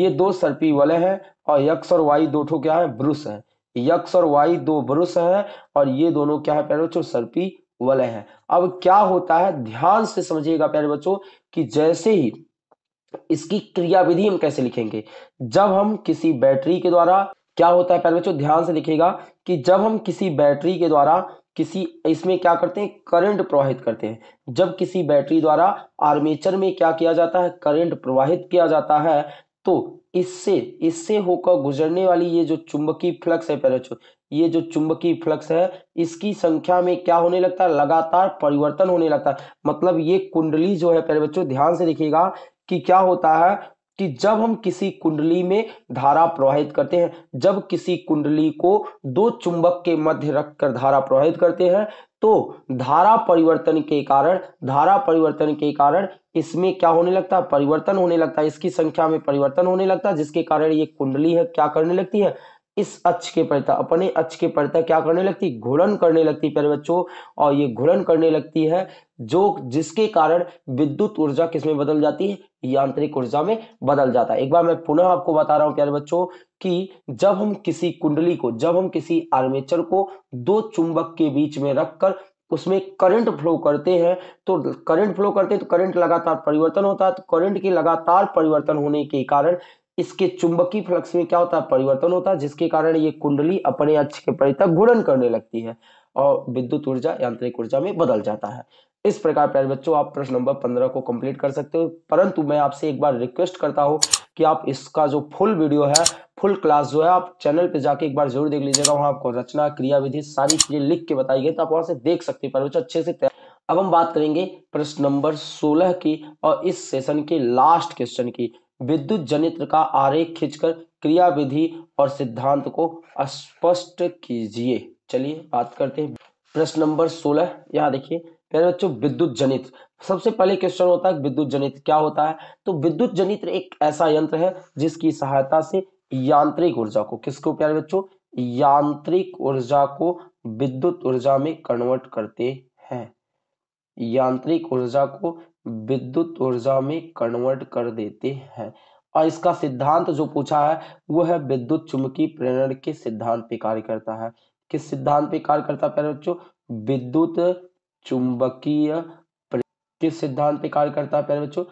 Speaker 1: ये दो सर्पी वलय है और यक्ष और वाई दो ठो क्या है ब्रुश है यक्ष और वाई दो ब्रुश है और ये दोनों क्या है प्यारे बच्चों सर्पी वलय है अब क्या होता है ध्यान से समझिएगा प्यारे बच्चों कि जैसे ही इसकी क्रियाविधि हम कैसे लिखेंगे जब हम किसी बैटरी के द्वारा क्या होता है प्यारे बच्चों ध्यान से लिखेगा कि जब हम किसी बैटरी के द्वारा किसी इसमें क्या करते हैं करंट प्रवाहित करते हैं जब किसी बैटरी द्वारा आर्मेचर में क्या किया जाता है करंट प्रवाहित किया जाता है तो इससे इससे होकर गुजरने वाली ये जो चुंबकीय फ्लक्स है बच्चों ये जो चुंबकीय फ्लक्स है इसकी संख्या में क्या होने लगता है लगातार परिवर्तन होने लगता है मतलब ये कुंडली जो है प्यारे बच्चों ध्यान से देखिएगा कि क्या होता है कि जब हम किसी कुंडली में धारा प्रवाहित करते हैं जब किसी कुंडली को दो चुंबक के मध्य रखकर धारा प्रवाहित करते हैं तो धारा परिवर्तन के कारण धारा परिवर्तन के कारण इसमें क्या होने लगता है परिवर्तन होने लगता है इसकी संख्या में परिवर्तन होने लगता है जिसके कारण ये कुंडली है क्या करने लगती है इस अक्ष के प्रति अपने अक्ष के प्रति क्या करने लगती घूर्णन करने लगती प्यारे बच्चों और ये घूर्णन करने लगती है जो जिसके कारण विद्युत ऊर्जा किसमें बदल जाती है यांत्रिक ऊर्जा में बदल जाता है एक बार मैं पुनः आपको बता रहा हूं प्यारे बच्चों कि जब हम किसी कुंडली को जब हम किसी आर्मेचर को दो चुंबक के बीच में रखकर उसमें करंट फ्लो करते हैं तो करंट फ्लो करते हैं तो करंट लगातार परिवर्तन होता है तो करंट के लगातार परिवर्तन होने के कारण इसके चुंबकीय फ्लक्स में क्या होता है परिवर्तन होता है जिसके कारण ये कुंडली अपने अक्ष के परि तक घूर्णन करने लगती है और विद्युत ऊर्जा यांत्रिक ऊर्जा में बदल जाता है इस प्रकार प्यारे बच्चों आप प्रश्न नंबर पंद्रह को कंप्लीट कर सकते हो परंतु मैं आपसे एक बार रिक्वेस्ट करता हूँ कि आप इसका जो फुल वीडियो है फुल क्लास जो है आप चैनल पे जाके एक बार जरूर देख लीजिएगा वहां आपको रचना क्रिया विधि सारी चीजें लिख के बताई गई तो आप वहां से देख सकते हैं बच्चों अच्छे से अब हम बात करेंगे प्रश्न नंबर सोलह की और इस सेशन के लास्ट क्वेश्चन की विद्युत जनित्र का आरेख खींचकर क्रियाविधि और सिद्धांत को स्पष्ट कीजिए चलिए बात करते हैं प्रश्न नंबर सोलह यहाँ देखिए प्यारे बच्चों विद्युत जनित्र सबसे पहले क्वेश्चन होता है विद्युत जनित क्या होता है तो विद्युत जनित्र एक ऐसा यंत्र है जिसकी सहायता से यांत्रिक ऊर्जा को किसको प्यारे बच्चों यांत्रिक ऊर्जा को विद्युत ऊर्जा में कन्वर्ट करते हैं यांत्रिक ऊर्जा को विद्युत ऊर्जा में कन्वर्ट कर देते हैं और इसका सिद्धांत जो पूछा है वो है विद्युत चुंबकीय प्रेरण के सिद्धांत पे कार्य करता है किस सिद्धांत पे कार्य करता है बच्चों विद्युत चुंबकीय किस सिद्धांत पे कार्य करता है बच्चों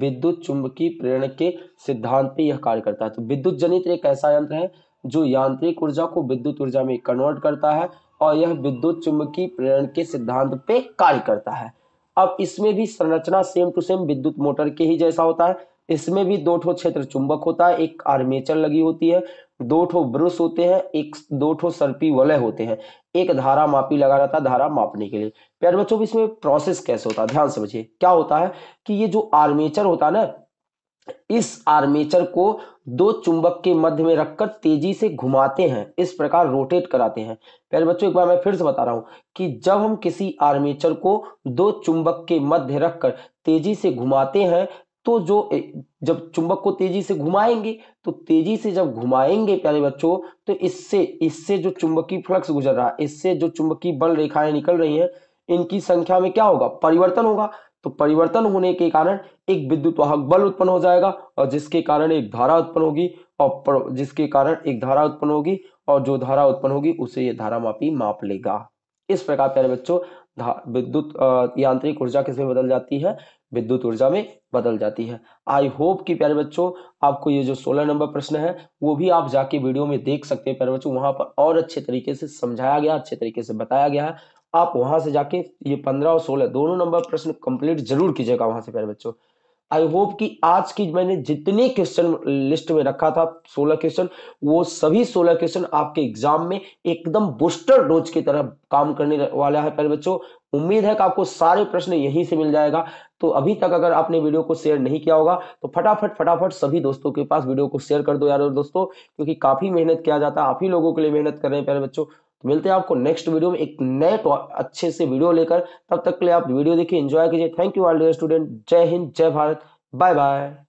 Speaker 1: विद्युत चुंबकीय प्रेरण के सिद्धांत पे यह कार्य करता है तो विद्युत जनित्र एक ऐसा यंत्र है जो यांत्रिक ऊर्जा को विद्युत ऊर्जा में कन्वर्ट करता है और यह विद्युत चुंबकीय प्रेरण के सिद्धांत पे कार्य करता है अब इसमें भी संरचना सेम टू सेम विद्युत मोटर के ही जैसा होता है इसमें भी दो ठो क्षेत्र चुंबक होता है एक आर्मेचर लगी होती है दो ठो ब्रश होते हैं एक दो ठो सर्पी वलय होते हैं एक धारा मापी लगा रहता है धारा मापने के लिए प्यार बच्चों इसमें प्रोसेस कैसे होता है ध्यान समझिए क्या होता है कि ये जो आर्मेचर होता है ना इस आर्मेचर को दो चुंबक के मध्य में रखकर तेजी से घुमाते हैं इस प्रकार रोटेट कराते हैं प्यारे बच्चों एक बार मैं फिर से बता रहा हूं कि जब हम किसी आर्मेचर को दो चुंबक के मध्य रखकर तेजी से घुमाते हैं तो जो जब चुंबक को तेजी से घुमाएंगे तो तेजी से जब घुमाएंगे प्यारे बच्चों तो इससे इससे जो चुंबकीय फ्लक्स गुजर रहा है इससे जो चुंबकीय बल रेखाएं निकल रही है इनकी संख्या में क्या होगा परिवर्तन होगा तो परिवर्तन होने के कारण एक विद्युत वाहक बल उत्पन्न हो जाएगा और जिसके कारण एक धारा उत्पन्न होगी और जिसके कारण एक धारा उत्पन्न होगी और जो धारा उत्पन्न होगी उसे ये धारा मापी माप लेगा इस प्रकार प्यारे बच्चों विद्युत यांत्रिक ऊर्जा किसमें बदल जाती है विद्युत ऊर्जा में बदल जाती है आई होप कि प्यारे बच्चों आपको ये जो सोलह नंबर प्रश्न है वो भी आप जाके वीडियो में देख सकते हैं प्यारे बच्चों वहां पर और अच्छे तरीके से समझाया गया अच्छे तरीके से बताया गया है आप वहां से जाके ये पंद्रह और सोलह दोनों नंबर प्रश्न कंप्लीट जरूर कीजिएगा वहां से प्यारे बच्चों आई होप कि आज की मैंने जितने क्वेश्चन लिस्ट में रखा था सोलह क्वेश्चन वो सभी सोलह क्वेश्चन आपके एग्जाम में एकदम बूस्टर डोज की तरह काम करने वाला है प्यारे बच्चों उम्मीद है कि आपको सारे प्रश्न यहीं से मिल जाएगा तो अभी तक अगर आपने वीडियो को शेयर नहीं किया होगा तो फटाफट फटाफट सभी दोस्तों के पास वीडियो को शेयर कर दो यार दोस्तों क्योंकि काफी मेहनत किया जाता है आप ही लोगों के लिए मेहनत कर रहे हैं प्यारे बच्चों मिलते हैं आपको नेक्स्ट वीडियो में एक नए अच्छे से वीडियो लेकर तब तक के लिए आप वीडियो देखिए एंजॉय कीजिए thank you all dear student जय हिंद जय भारत बाय बाय